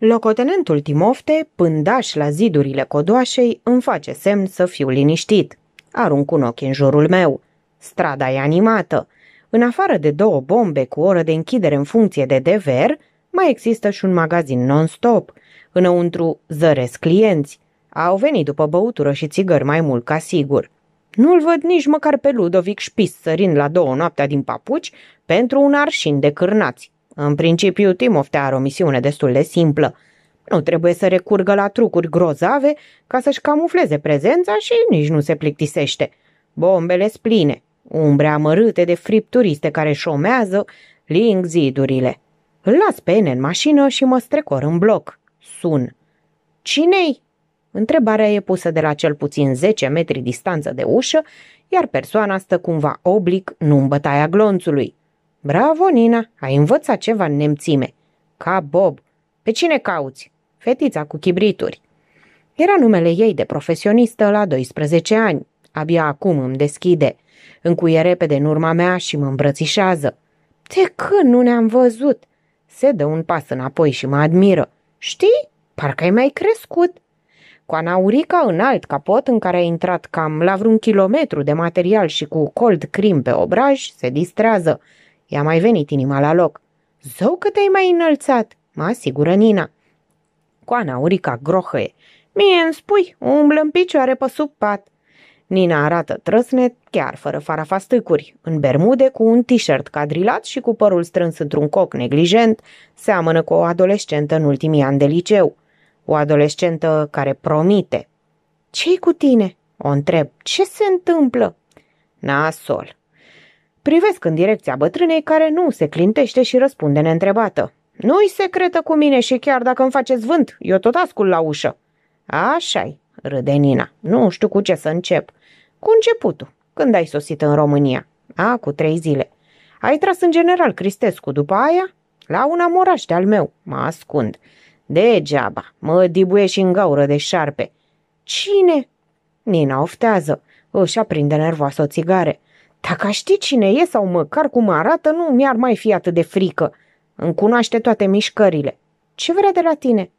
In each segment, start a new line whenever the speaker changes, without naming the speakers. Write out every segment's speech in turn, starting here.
Locotenentul Timofte, pândaș la zidurile codoașei, îmi face semn să fiu liniștit. Arunc un ochi în jurul meu. Strada e animată. În afară de două bombe cu oră de închidere în funcție de dever, mai există și un magazin non-stop. Înăuntru zăresc clienți. Au venit după băutură și țigări mai mult ca sigur. Nu-l văd nici măcar pe Ludovic Șpis sărind la două noaptea din papuci pentru un arșin de cârnați. În principiu, Timoftea are o misiune destul de simplă. Nu trebuie să recurgă la trucuri grozave ca să-și camufleze prezența și nici nu se plictisește. Bombele spline, umbre amărâte de fripturiste care șomează, ling zidurile. Îl las pe Ene în mașină și mă strecor în bloc. Sun. Cinei? Întrebarea e pusă de la cel puțin 10 metri distanță de ușă, iar persoana stă cumva oblic nu în bătaia glonțului. Bravo, Nina, ai învățat ceva în nemțime. Ca Bob. Pe cine cauți? Fetița cu chibrituri. Era numele ei de profesionistă la 12 ani. Abia acum îmi deschide. Încuie repede în urma mea și mă îmbrățișează. De când nu ne-am văzut? Se dă un pas înapoi și mă admiră. Știi? Parcă ai mai crescut. Cu anaurica în alt capot în care a intrat cam la vreun kilometru de material și cu cold cream pe obraj, se distrează. I-a mai venit inima la loc. Zău că te-ai mai înălțat, mă asigură Nina. Coana Urica grohăie. Mie îmi spui, umblă în picioare pe sub pat. Nina arată trăsnet, chiar fără farafastâcuri, în bermude cu un t-shirt cadrilat și cu părul strâns într-un coc neglijent, seamănă cu o adolescentă în ultimii ani de liceu. O adolescentă care promite. ce cu tine?" o întreb. Ce se întâmplă?" Nasol, Privesc în direcția bătrânei care nu se clintește și răspunde neîntrebată. Nu-i secretă cu mine și chiar dacă îmi faceți vânt, eu tot ascult la ușă. Așa-i, râde Nina. Nu știu cu ce să încep. Cu începutul. Când ai sosit în România? A, cu trei zile. Ai tras în general Cristescu după aia? La un amoraș de-al meu. Mă ascund. Degeaba. Mă dibuie și în gaură de șarpe. Cine? Nina oftează. Își aprinde nervoasă o țigare. Dacă aș ști cine e sau măcar cum arată, nu mi-ar mai fi atât de frică. Îmi cunoaște toate mișcările. Ce vrea de la tine?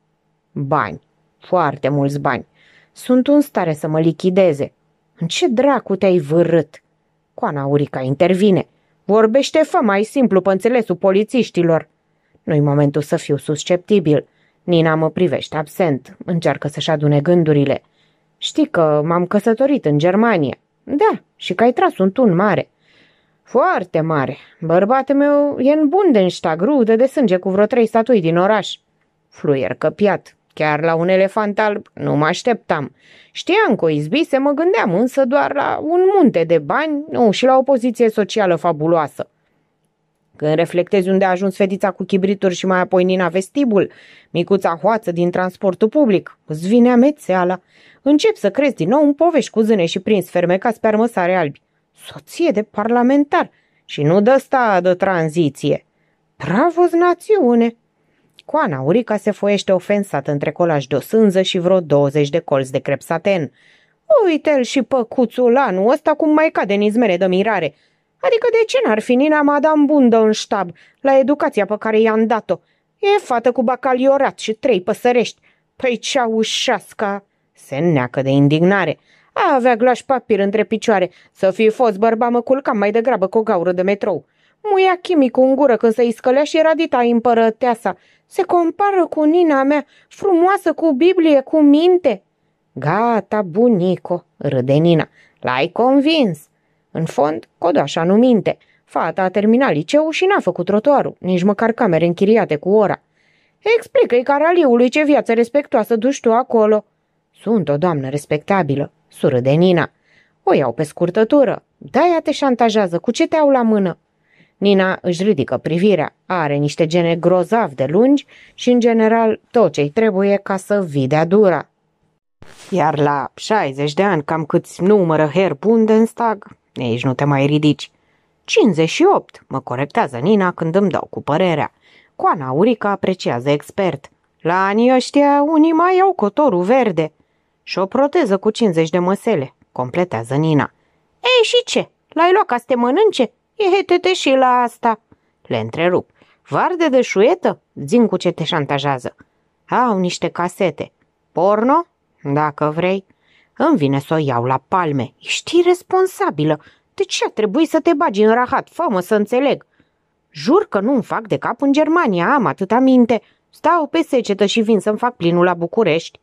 Bani. Foarte mulți bani. Sunt în stare să mă lichideze. În ce dracu te-ai vârât? Coana Urica intervine. Vorbește fă mai simplu pe înțelesul polițiștilor. Nu-i momentul să fiu susceptibil. Nina mă privește absent, încearcă să-și adune gândurile. Știi că m-am căsătorit în Germania. Da, și că ai tras un tun mare. Foarte mare. Bărbatul meu e în Bundenstag, rudă de sânge cu vreo trei statui din oraș. Fluier căpiat. Chiar la un elefant alb nu mă așteptam. Știam că o izbise, mă gândeam însă doar la un munte de bani nu, și la o poziție socială fabuloasă. Când reflectezi unde a ajuns fetița cu chibrituri și mai apoi Nina Vestibul, micuța hoață din transportul public, îți vine amețeala. Încep să crezi din nou în povești cu zâne și prins fermecați pe armăsare albi. Soție de parlamentar și nu dă sta de tranziție. Bravo națiune! Coana Urica se foiește ofensat între colaj de o sânză și vreo 20 de colți de crepsaten. Uite-l și păcuțul anul ăsta cum mai cade în izmere de mirare – Adică de ce n-ar fi Nina Madame Bundă în ștab, la educația pe care i-am dat-o? E fată cu bacaliorat și trei păsărești. Păi cea ușasca... Se neacă de indignare. A avea glaș papir între picioare. Să fi fost bărba mă culcam mai degrabă cu o gaură de metrou. Muia chimicul în gură când se iscălea și era dita împărăteasa. Se compară cu Nina mea, frumoasă cu Biblie, cu minte. Gata, bunico, râde Nina. L-ai convins. În fond, codoașa nu minte. Fata a terminat liceul și n-a făcut trotuarul, nici măcar camere închiriate cu ora. Explică-i caraliului ce viață respectoasă duci tu acolo. Sunt o doamnă respectabilă, sură de Nina. O iau pe scurtătură. ea te șantajează, cu ce te au la mână? Nina își ridică privirea, are niște gene grozav de lungi și, în general, tot ce-i trebuie ca să videa dura. Iar la 60 de ani, cam câți numără Herr Bundenstag, nici nu te mai ridici. 58, mă corectează Nina când îmi dau cu părerea. Coana Urica apreciază expert. La anii ăștia, unii mai au cotorul verde. Și o proteză cu 50 de măsele, completează Nina. Ei, și ce? L-ai luat ca să te mănânce? Ehete-te și la asta. Le întrerup. Varde de șuietă? Zin cu ce te șantajează. Au niște casete. Porno? Dacă vrei. Îmi vine să o iau la palme. Ești responsabilă. De ce a trebuit să te bagi în rahat? fă să înțeleg. Jur că nu-mi fac de cap în Germania, am atâta minte. Stau pe secetă și vin să-mi fac plinul la București.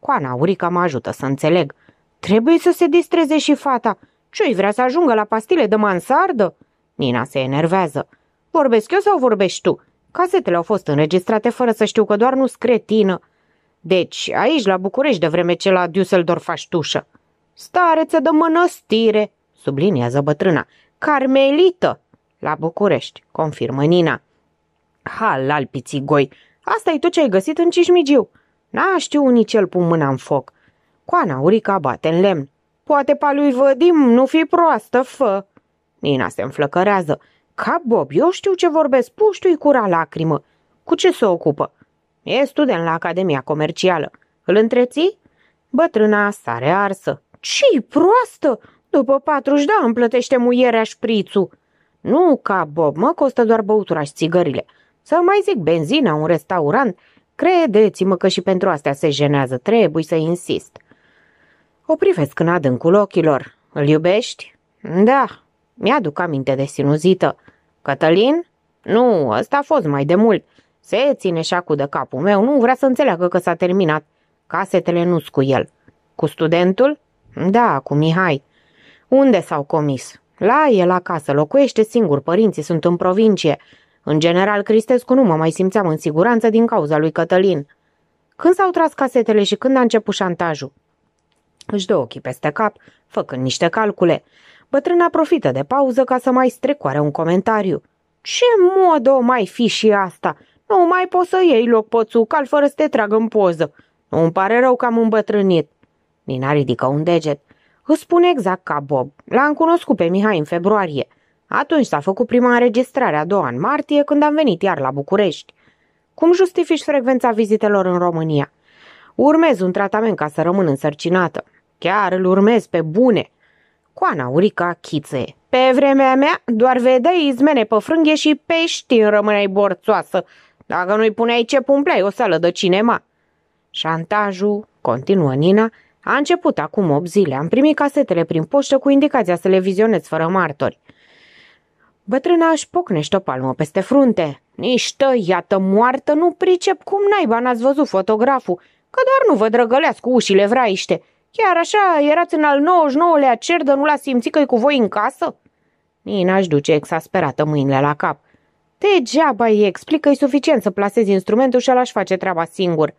Coana Urica mă ajută să înțeleg. Trebuie să se distreze și fata. Ce-i vrea să ajungă la pastile de mansardă? Nina se enervează. Vorbesc eu sau vorbești tu? Cazetele au fost înregistrate fără să știu că doar nu-s cretină. Deci, aici, la București, de vreme ce la Düsseldorf faci tușă. Stareță de mănăstire, subliniază bătrâna. Carmelită, la București, confirmă Nina. Halal, pițigoi, asta e tot ce ai găsit în cișmigiu. N-a știu el pun mâna în foc. Coana Urica bate în lemn. Poate pa lui Vădim, nu fi proastă, fă. Nina se înflăcărează. Ca Bob, eu știu ce vorbesc, puștui cura lacrimă. Cu ce se ocupă? E student la Academia Comercială. Îl întreții? Bătrâna s-a rearsă. ci proastă! După patru de ani plătește muierea șprițu. Nu ca Bob, mă costă doar băutura și țigările. Să mai zic benzina, un restaurant. Credeți-mă că și pentru astea se jenează, trebuie să insist. O privesc în adâncul ochilor. Îl iubești? Da, mi-aduc aminte de sinuzită. Cătălin? Nu, ăsta a fost mai de mult. Se ține șacul de capul meu, nu vrea să înțeleagă că s-a terminat. Casetele nu cu el. Cu studentul? Da, cu Mihai. Unde s-au comis? La el acasă, locuiește singur, părinții sunt în provincie. În general, Cristescu nu mă mai simțeam în siguranță din cauza lui Cătălin. Când s-au tras casetele și când a început șantajul? Își dă ochii peste cap, făcând niște calcule. Bătrâna profită de pauză ca să mai strecoare un comentariu. Ce mod o mai fi și asta? Nu mai poți să iei loc pățucal fără să te trag în poză. Nu îmi pare rău că am îmbătrânit. Nina ridică un deget. Îți spun exact ca Bob. L-am cunoscut pe Mihai în februarie. Atunci s-a făcut prima înregistrare a doua în martie, când am venit iar la București. Cum justifici frecvența vizitelor în România? Urmez un tratament ca să rămân însărcinată. Chiar îl urmez pe bune. Coana urica chițe. Pe vremea mea doar vedeai izmene pe frânghe și pești în rămâneai borțoasă dacă nu-i puneai ce pumpleai o sală de cinema. Șantajul, continuă Nina, a început acum 8 zile. Am primit casetele prin poștă cu indicația să le vizionez fără martori. Bătrâna își pocnește o palmă peste frunte. Niște, iată moartă, nu pricep cum naiba n-ați văzut fotograful, că doar nu vă drăgăleați cu ușile vraiște. Chiar așa erați în al 99-lea cer nu l-ați simțit că e cu voi în casă? Nina își duce exasperată mâinile la cap. Degeaba e, explică-i suficient să plasezi instrumentul și el face treaba singur.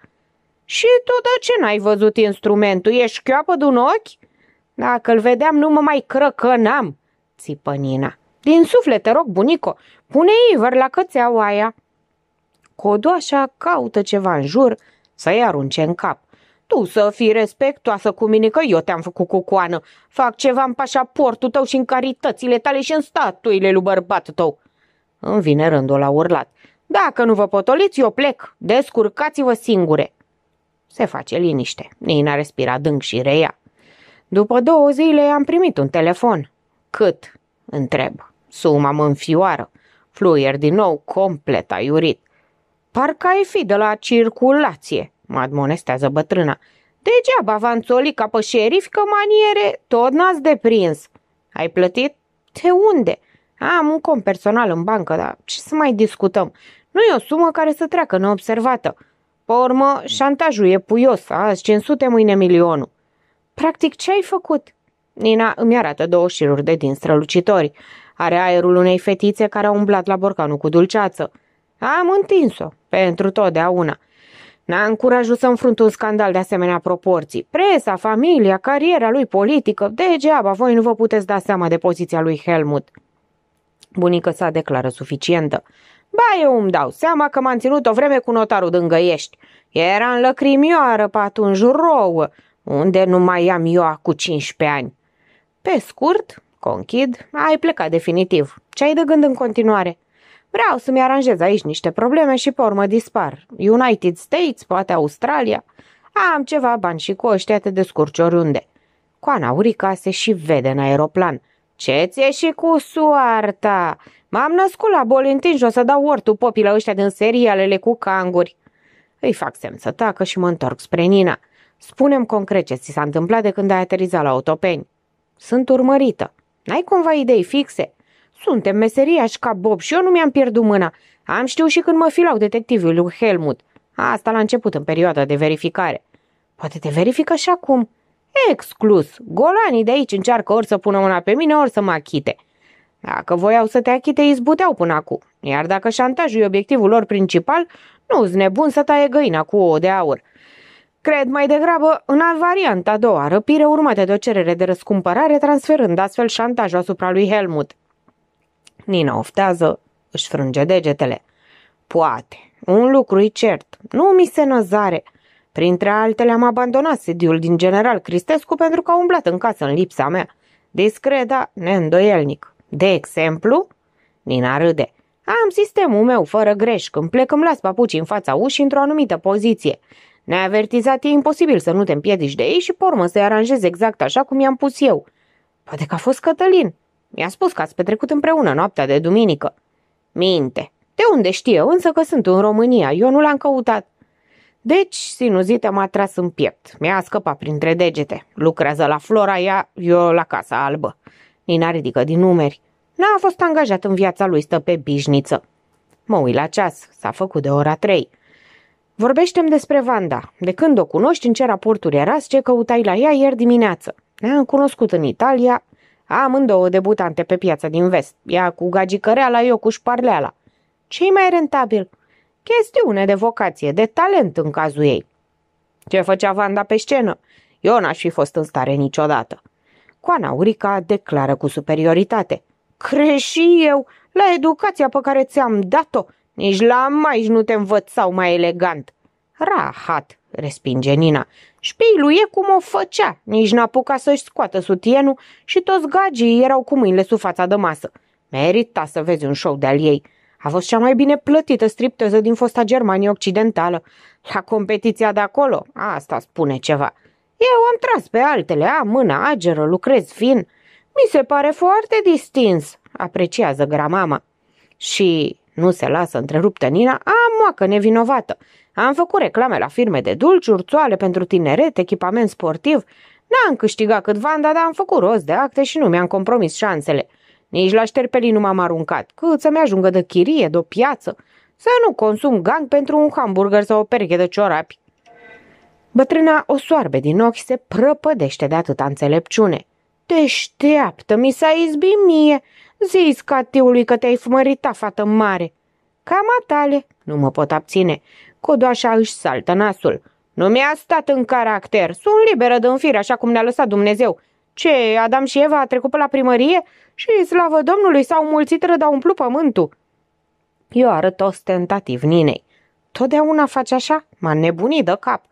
Și tu de ce n-ai văzut instrumentul? Ești chioapă de un ochi? Dacă-l vedeam, nu mă mai crăcănam, țipă Nina. Din suflet, te rog, bunico, pune iver la cățeaua aia. Codu așa caută ceva în jur să-i arunce în cap. Tu să fii respectoasă cu mine că eu te-am făcut cu coană. Fac ceva în pașaportul tău și în caritățile tale și în statuile lui bărbatul tău. Îmi vine rândul la urlat. Dacă nu vă potoliți, eu plec. Descurcați-vă singure. Se face liniște. Nina respira adânc și reia. După două zile am primit un telefon. Cât? Întreb. Suma mă înfioară. Fluier din nou complet aiurit. Parcă ai fi de la circulație, mă admonestează bătrâna. Degeaba v ca pe șerif că maniere tot n-ați deprins. Ai plătit? De unde? Am un cont personal în bancă, dar ce să mai discutăm? Nu e o sumă care să treacă neobservată. Pe urmă, șantajul e puios, azi 500, mâine milionul. Practic, ce ai făcut? Nina îmi arată două șiruri de din strălucitori. Are aerul unei fetițe care a umblat la borcanul cu dulceață. Am întins-o, pentru totdeauna. N-am curajul să înfrunt un scandal de asemenea proporții. Presa, familia, cariera lui politică, degeaba voi nu vă puteți da seama de poziția lui Helmut. Bunica sa declară suficientă. Ba, eu îmi dau seama că m-am ținut o vreme cu notarul dângăiești. Era în lăcrimioară pe atunci rouă, unde nu mai am eu cu 15 ani. Pe scurt, conchid, ai plecat definitiv. Ce ai de gând în continuare? Vreau să-mi aranjez aici niște probleme și pe urmă dispar. United States, poate Australia. Am ceva bani și cu ăștia te descurci oriunde. Coana Urica se și vede în aeroplan. Ce ți și cu soarta? M-am născut la Bolintin și o să dau ortul popilă ăștia din serialele cu canguri. Îi fac semn să tacă și mă întorc spre Nina. Spunem concret ce ți s-a întâmplat de când ai aterizat la autopeni. Sunt urmărită. N-ai cumva idei fixe? Suntem meseriași ca Bob și eu nu mi-am pierdut mâna. Am știut și când mă filau detectivul lui Helmut. Asta la început, în perioada de verificare. Poate te verifică și acum. Exclus. Golanii de aici încearcă ori să pună mâna pe mine, ori să mă achite. Dacă voiau să te achite, izbuteau până acum. Iar dacă șantajul e obiectivul lor principal, nu ți nebun să taie găina cu ouă de aur. Cred mai degrabă în alt varianta a doua, răpire urmată de o cerere de răscumpărare, transferând astfel șantajul asupra lui Helmut. Nina oftează, își frânge degetele. Poate, un lucru e cert, nu mi se năzare – Printre altele am abandonat sediul din general Cristescu pentru că a umblat în casă în lipsa mea. Discreda, neîndoielnic. De exemplu? Nina râde. Am sistemul meu fără greș. Când plec îmi las papucii în fața ușii într-o anumită poziție. Ne-a avertizat, e imposibil să nu te împiedici de ei și pormă să-i aranjez exact așa cum i-am pus eu. Poate că a fost Cătălin. Mi-a spus că ați petrecut împreună noaptea de duminică. Minte. De unde știe, însă că sunt în România, eu nu l-am căutat. Deci, sinuzite m-a tras în piept. Mi-a scăpat printre degete. Lucrează la Flora, ea, eu la Casa Albă. Nina ridică din numeri. N-a fost angajat în viața lui, stă pe bișniță. Mă uit la ceas, s-a făcut de ora trei. Vorbește-mi despre Vanda. De când o cunoști, în ce raporturi erați, ce căutai la ea ieri dimineață. Ne-am cunoscut în Italia, amândouă debutante pe piața din vest. Ea cu gagicăreala, eu cu șparleala. Ce-i mai rentabil? Chestiune de vocație, de talent în cazul ei. Ce făcea Vanda pe scenă? Eu n-aș fi fost în stare niciodată. Coana Urica declară cu superioritate. Creși eu la educația pe care ți-am dat-o. Nici la mai nu te învățau mai elegant. Rahat, respinge Nina. e cum o făcea, nici n-apuca a să-și scoată sutienul și toți gagii erau cu mâinile sub fața de masă. Merita să vezi un show de-al ei. A fost cea mai bine plătită stripteză din fosta Germanie Occidentală. La competiția de acolo, asta spune ceva. Eu am tras pe altele, am mâna ageră, lucrez fin. Mi se pare foarte distins, apreciază gramama. Și nu se lasă întreruptă Nina, am moacă nevinovată. Am făcut reclame la firme de dulciuri, țoale pentru tineret, echipament sportiv. N-am câștigat cât Vanda, dar am făcut rost de acte și nu mi-am compromis șansele. Nici la șterpelii nu m-am aruncat, cât să-mi ajungă de chirie, de o piață, să nu consum gang pentru un hamburger sau o perche de ciorapi. Bătrâna o soarbe din ochi se prăpădește de atâta înțelepciune. Deșteaptă, mi s-a izbit mie, zi scatiului că te-ai fumărita, fată mare. Cam atale, nu mă pot abține. Codoașa își saltă nasul. Nu mi-a stat în caracter, sunt liberă de înfire așa cum ne-a lăsat Dumnezeu ce, Adam și Eva a trecut pe la primărie? Și slavă Domnului, s-au mulțit rădă, un umplut pământul. Eu arăt ostentativ Ninei. Totdeauna face așa? M-a nebunit de cap.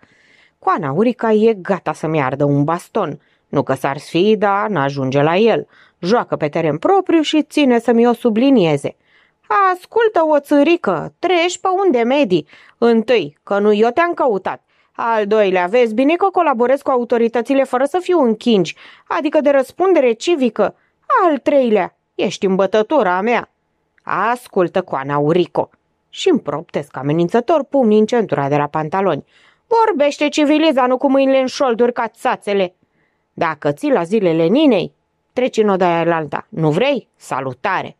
Coana Urica e gata să-mi ardă un baston. Nu că s-ar fi, dar n-ajunge la el. Joacă pe teren propriu și ține să-mi o sublinieze. Ascultă, o țărică, treci pe unde medii. Întâi, că nu eu te-am căutat. Al doilea, vezi bine că colaborez cu autoritățile fără să fiu închingi, adică de răspundere civică. Al treilea, ești îmbătătura mea. Ascultă coana Urico. Și îmi proptesc amenințător pumnii în centura de la pantaloni. Vorbește nu cu mâinile în șolduri ca țațele. Dacă ții la zilele Ninei, treci în odaia alta. Nu vrei? Salutare!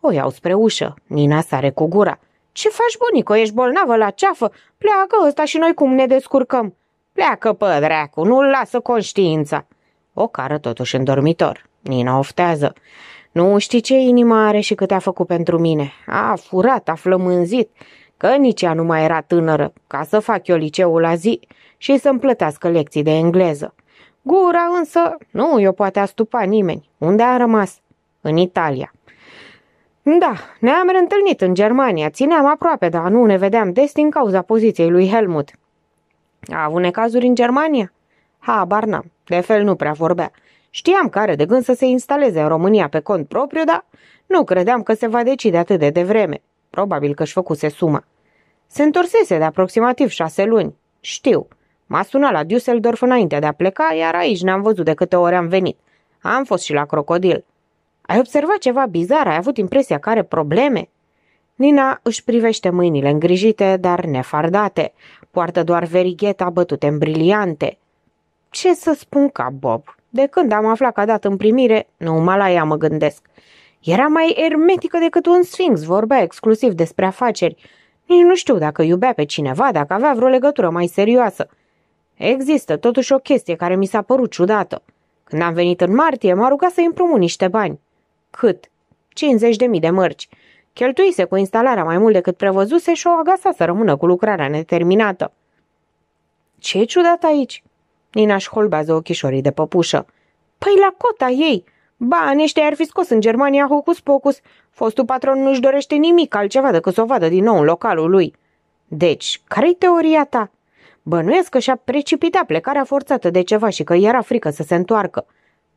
O iau spre ușă. Nina sare cu gura. Ce faci, bunico? Ești bolnavă la ceafă? Pleacă ăsta și noi cum ne descurcăm?" Pleacă, pădreacu, nu-l lasă conștiința." O cară totuși în dormitor. Nina oftează. Nu știi ce inima are și cât a făcut pentru mine. A furat, a flămânzit, că nici ea nu mai era tânără, ca să fac eu liceul la zi și să-mi plătească lecții de engleză. Gura însă nu i-o poate astupa nimeni. Unde a rămas? În Italia. Da, ne-am reîntâlnit în Germania, țineam aproape, dar nu ne vedeam des din cauza poziției lui Helmut. A avut necazuri în Germania? Ha, barna, de fel nu prea vorbea. Știam că are de gând să se instaleze în România pe cont propriu, dar nu credeam că se va decide atât de devreme. Probabil că-și făcuse suma. Se întorsese de aproximativ șase luni. Știu. M-a sunat la Düsseldorf înainte de a pleca, iar aici ne-am văzut de câte ori am venit. Am fost și la Crocodil. Ai observat ceva bizar? Ai avut impresia că are probleme?" Nina își privește mâinile îngrijite, dar nefardate. Poartă doar verigheta bătute în briliante. Ce să spun ca Bob? De când am aflat că a dat în primire, mă la ea mă gândesc. Era mai ermetică decât un sfinx, vorbea exclusiv despre afaceri. Nici nu știu dacă iubea pe cineva, dacă avea vreo legătură mai serioasă. Există totuși o chestie care mi s-a părut ciudată. Când am venit în martie, m-a rugat să împrumut niște bani. Cât? 50.000 de mărci. Cheltuise cu instalarea mai mult decât prevăzuse și o agasa să rămână cu lucrarea neterminată. Ce ciudat aici? Nina își holbează ochișorii de păpușă. Păi la cota ei! Ba niște ar fi scos în Germania hocus pocus. Fostul patron nu-și dorește nimic altceva decât să o vadă din nou în localul lui. Deci, care-i teoria ta? Bănuiesc că și-a precipitat plecarea forțată de ceva și că era frică să se întoarcă.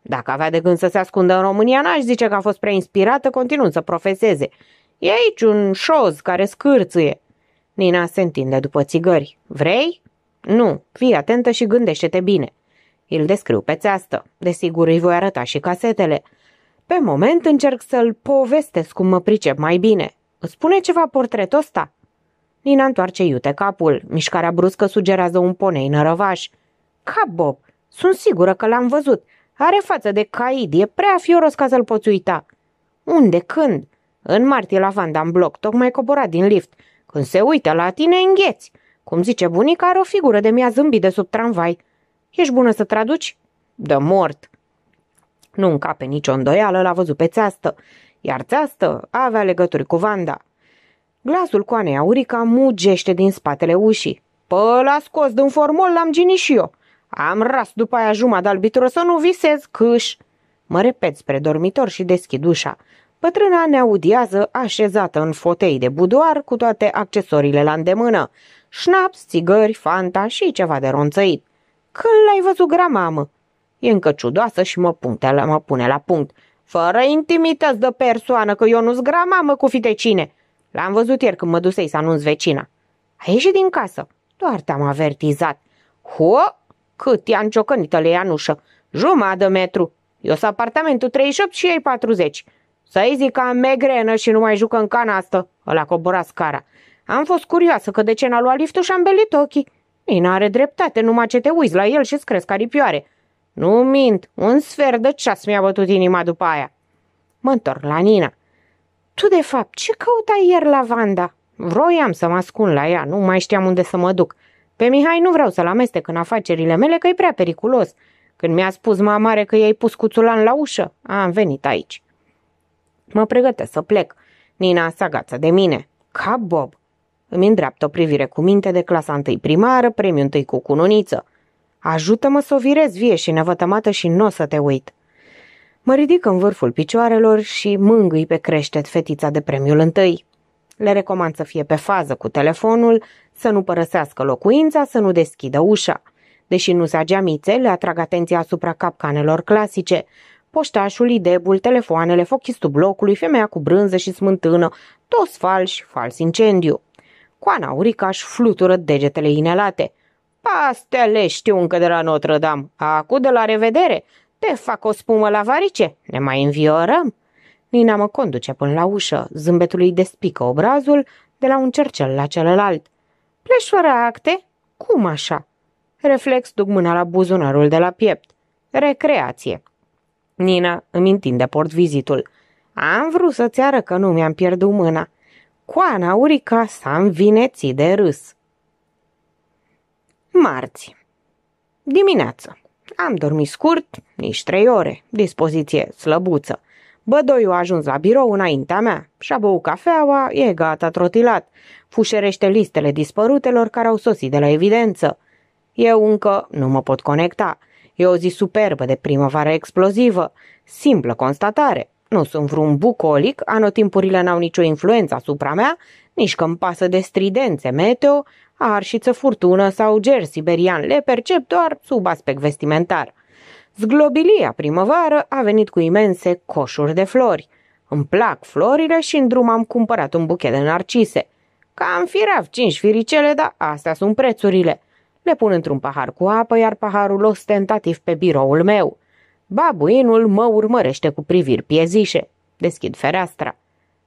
Dacă avea de gând să se ascundă în România, n-aș zice că a fost prea inspirată, continuând să profeseze. E aici un șoz care scârțâie. Nina se întinde după țigări. Vrei? Nu, fii atentă și gândește-te bine. Îl descriu pe țeastă. Desigur, îi voi arăta și casetele. Pe moment încerc să-l povestesc cum mă pricep mai bine. Îți spune ceva portretul ăsta? Nina întoarce iute capul. Mișcarea bruscă sugerează un ponei nărăvaș. Ca Bob! Sunt sigură că l-am văzut. Are față de caid, e prea fioros ca să-l poți uita. Unde, când? În martie la Van Dam Block, tocmai coborat din lift. Când se uită la tine, îngheți. Cum zice bunica, are o figură de mi-a zâmbit de sub tramvai. Ești bună să traduci? De mort. Nu încape nicio îndoială, l-a văzut pe țeastă, iar țeastă avea legături cu Vanda. Glasul coanei aurica mugește din spatele ușii. Pă, l-a scos din formol, l-am ginit și eu. Am ras după aia jumătate de albitură să nu visez câș. Mă repet spre dormitor și deschid ușa. Pătrâna ne audiază așezată în fotei de budoar cu toate accesoriile la îndemână. Șnaps, țigări, fanta și ceva de ronțăit. Când l-ai văzut gramamă? E încă ciudoasă și mă, puncte, mă pune la punct. Fără intimități de persoană, că eu nu-s gramamă cu fitecine. L-am văzut ieri când mă dusei să anunț vecina. A ieșit din casă. Doar te-am avertizat. Ho, cât i-a înciocănit-le Ianușă? Jumătate de metru. Eu sunt apartamentul 38 și ei 40. Să-i zic că am megrenă și nu mai jucă în canastă. Ăla cobora scara. Am fost curioasă că de ce n-a luat liftul și am belit ochii. Ei, n-are dreptate, numai ce te uiți la el și-ți cresc aripioare. Nu mint, un sfert de ceas mi-a bătut inima după aia. Mă întorc la Nina. Tu, de fapt, ce căutai ieri la Vanda? Vroiam să mă ascund la ea, nu mai știam unde să mă duc. Pe Mihai nu vreau să-l amestec în afacerile mele că e prea periculos. Când mi-a spus mama mare că i-ai pus cuțulan la ușă, am venit aici. Mă pregătesc să plec. Nina s-a agață de mine. Ca Bob. Îmi îndreaptă o privire cu minte de clasa întâi primară, premiu întâi cu cununiță. Ajută-mă să o virez vie și nevătămată și nu o să te uit. Mă ridic în vârful picioarelor și mângâi pe creștet fetița de premiul întâi. Le recomand să fie pe fază cu telefonul, să nu părăsească locuința, să nu deschidă ușa. Deși nu se geamițe, le atrag atenția asupra capcanelor clasice. Poștașul, idebul, telefoanele, fochistul blocului, femeia cu brânză și smântână, toți falși, fals incendiu. Coana Uricaș flutură degetele inelate. Pastele știu încă de la Notre-Dame. Acu de la revedere. Te fac o spumă la varice. Ne mai înviorăm? Nina mă conduce până la ușă. Zâmbetul îi despică obrazul de la un cercel la celălalt. Pleci fără acte? Cum așa? Reflex duc mâna la buzunarul de la piept. Recreație. Nina îmi întinde port vizitul. Am vrut să-ți arăt că nu mi-am pierdut mâna. Coana Urica s-a învineții de râs. Marți. Dimineață. Am dormit scurt, nici trei ore, dispoziție slăbuță. Bădoiu a ajuns la birou înaintea mea. Și-a băut cafeaua, e gata trotilat. Fușerește listele dispărutelor care au sosit de la evidență. Eu încă nu mă pot conecta. E o zi superbă de primăvară explozivă. Simplă constatare. Nu sunt vreun bucolic, anotimpurile n-au nicio influență asupra mea, nici că-mi pasă de stridențe meteo, arșiță furtună sau ger siberian le percep doar sub aspect vestimentar. Zglobilia primăvară a venit cu imense coșuri de flori. Îmi plac florile și în drum am cumpărat un buchet de narcise. Cam firav cinci firicele, dar astea sunt prețurile. Le pun într-un pahar cu apă, iar paharul ostentativ pe biroul meu. Babuinul mă urmărește cu priviri piezișe. Deschid fereastra.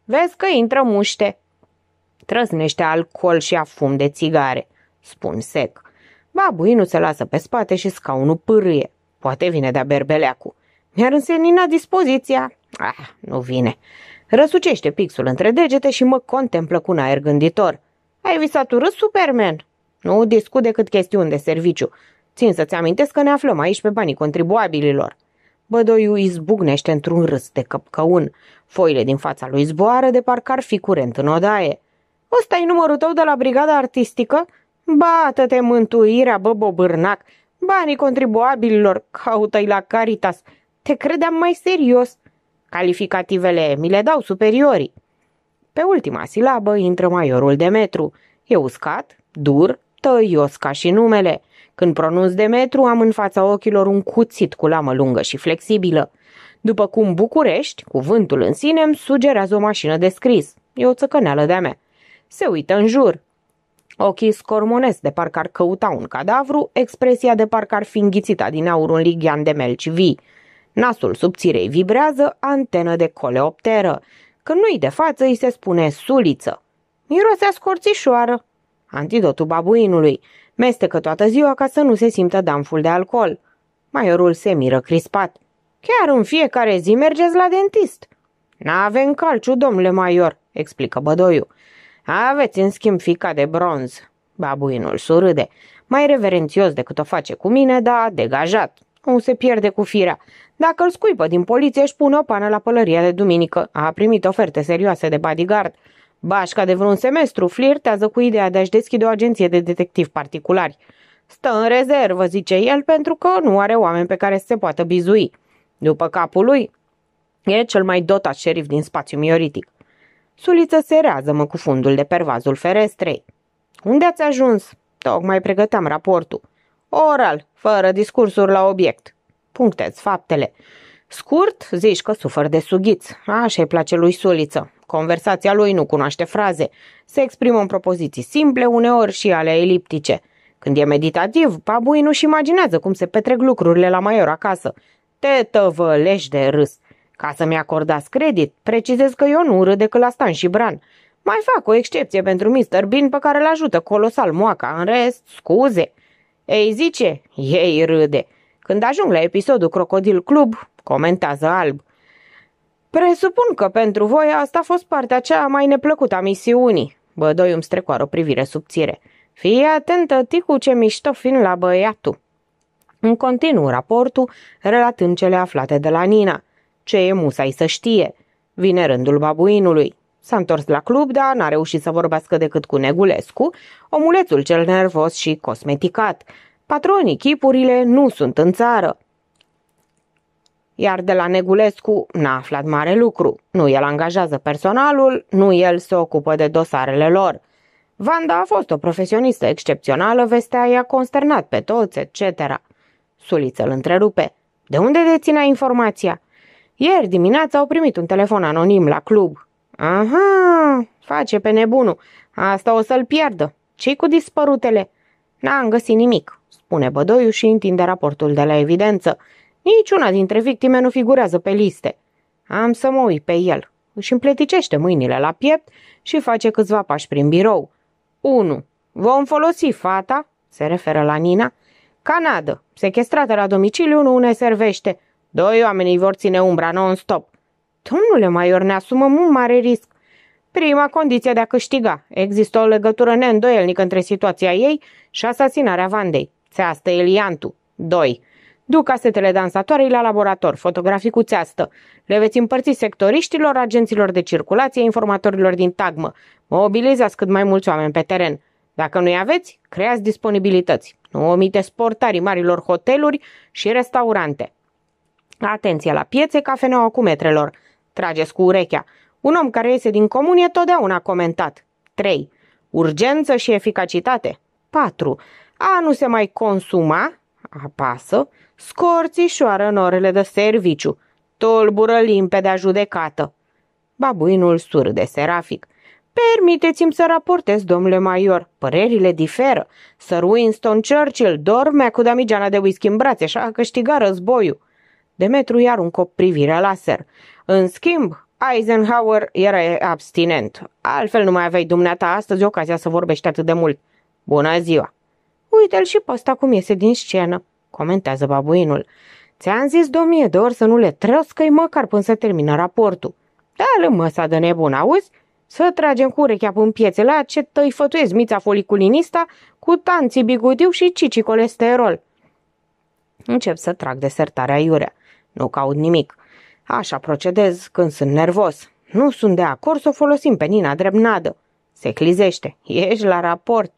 Vezi că intră muște. Trăznește alcool și afum de țigare, spun sec. Babuinul se lasă pe spate și scaunul pârâie. Poate vine de-a berbeleacu. Mi-ar însenina dispoziția. Ah, nu vine. Răsucește pixul între degete și mă contemplă cu un aer gânditor. Ai visat urât, Superman? Nu discut decât chestiuni de serviciu. Țin să-ți amintesc că ne aflăm aici pe banii contribuabililor. Bădoiul izbucnește într-un râs de căpcăun. Foile din fața lui zboară de parcă ar fi curent în odaie. Ăsta e numărul tău de la brigada artistică? Bată-te mântuirea, bă, bobârnac! Banii contribuabililor caută-i la Caritas. Te credeam mai serios. Calificativele mi le dau superiorii. Pe ultima silabă intră maiorul de metru. E uscat, dur, tăios ca și numele. Când pronunț de metru, am în fața ochilor un cuțit cu lamă lungă și flexibilă. După cum București, cuvântul în sine îmi sugerează o mașină de scris. E o țăcăneală de-a mea. Se uită în jur. Ochii scormonesc de parcă ar căuta un cadavru, expresia de parcă ar fi înghițit din un lighean de melci vii. Nasul subțirei vibrează, antenă de coleopteră. Când nu-i de față, îi se spune suliță. Miroase scorțișoară. Antidotul babuinului. Mestecă toată ziua ca să nu se simtă damful de alcool. Maiorul se miră crispat. Chiar în fiecare zi mergeți la dentist. N-avem calciu, domnule Maior, explică bădoiul. Aveți în schimb fica de bronz. Babuinul surâde, mai reverențios decât o face cu mine, dar degajat. Nu se pierde cu firea. Dacă îl scuipă din poliție, își pune o pană la pălăria de duminică. A primit oferte serioase de bodyguard. Bașca de vreun semestru flirtează cu ideea de a-și deschide o agenție de detectiv particulari. Stă în rezervă, zice el, pentru că nu are oameni pe care să se poată bizui. După capul lui, e cel mai dotat șerif din spațiu mioritic. Suliță se rează mă cu fundul de pervazul ferestrei. Unde ați ajuns? Tocmai pregăteam raportul. Oral, fără discursuri la obiect. Punctez faptele. Scurt, zici că sufăr de sughiț. așa îi place lui Suliță. Conversația lui nu cunoaște fraze. Se exprimă în propoziții simple, uneori și ale eliptice. Când e meditativ, Pabui nu-și imaginează cum se petrec lucrurile la maior acasă. Te tăvălești de râs. Ca să-mi acordați credit, precizez că eu nu râd decât la Stan și Bran. Mai fac o excepție pentru Mr. Bean pe care îl ajută colosal moaca, în rest, scuze. Ei zice, ei râde. Când ajung la episodul Crocodil Club, comentează alb. Presupun că pentru voi asta a fost partea cea mai neplăcută a misiunii. Bădoi îmi strecoară o privire subțire. Fii atentă, ticu, ce mișto fin la băiatul. În continuu raportul, relatând cele aflate de la Nina. Ce e musai să știe? Vine rândul babuinului. S-a întors la club, dar n-a reușit să vorbească decât cu Negulescu, omulețul cel nervos și cosmeticat. Patronii, chipurile nu sunt în țară. Iar de la Negulescu n-a aflat mare lucru. Nu el angajează personalul, nu el se ocupă de dosarele lor. Vanda a fost o profesionistă excepțională, vestea i-a consternat pe toți, etc. Suliță îl întrerupe. De unde deținea informația? Ieri dimineața au primit un telefon anonim la club. Aha, face pe nebunul. Asta o să-l pierdă. ce cu dispărutele? N-am găsit nimic, spune Bădoiu și întinde raportul de la evidență. Niciuna dintre victime nu figurează pe liste. Am să mă uit pe el. Își împleticește mâinile la piept și face câțiva pași prin birou. 1. Vom folosi fata, se referă la Nina, Canadă, Sequestrată la domiciliu, nu ne servește. Doi oamenii vor ține umbra non-stop. Domnule Maior, ne asumăm un mare risc. Prima condiție de a câștiga. Există o legătură neîndoielnică între situația ei și asasinarea Vandei. Țeastă Eliantu. 2. Duc casetele dansatoarei la laborator, fotografii cu țeastă. Le veți împărți sectoriștilor, agenților de circulație, informatorilor din tagmă. Mobilizați cât mai mulți oameni pe teren. Dacă nu-i aveți, creați disponibilități. Nu omite sportarii marilor hoteluri și restaurante. Atenție la piețe, cafeneaua cu metrelor. Trageți cu urechea. Un om care iese din comun e totdeauna comentat. 3. Urgență și eficacitate. 4. A nu se mai consuma, apasă, scorțișoară în orele de serviciu. Tolbură limpedea judecată. Babuinul de serafic. Permiteți-mi să raportez, domnule Maior, părerile diferă. Sir Winston Churchill dormea cu damigeana de whisky în brațe și a câștigat războiul. Demetru i-a aruncă privirea la ser. În schimb, Eisenhower era abstinent. Altfel nu mai aveai dumneata astăzi ocazia să vorbești atât de mult. Bună ziua! Uite-l și pe ăsta cum iese din scenă, comentează babuinul. Ți-am zis mie de ori să nu le trăscăi măcar până să termină raportul. Da, măsa de nebun, auzi? Să tragem cu urechea în piețe la ce tăi fătuiesc mița foliculinista cu tanții bigudiu și cici colesterol. Încep să trag desertarea iurea. Nu caut nimic. Așa procedez când sunt nervos. Nu sunt de acord să o folosim pe Nina Drebnadă. Se clizește. Ești la raport.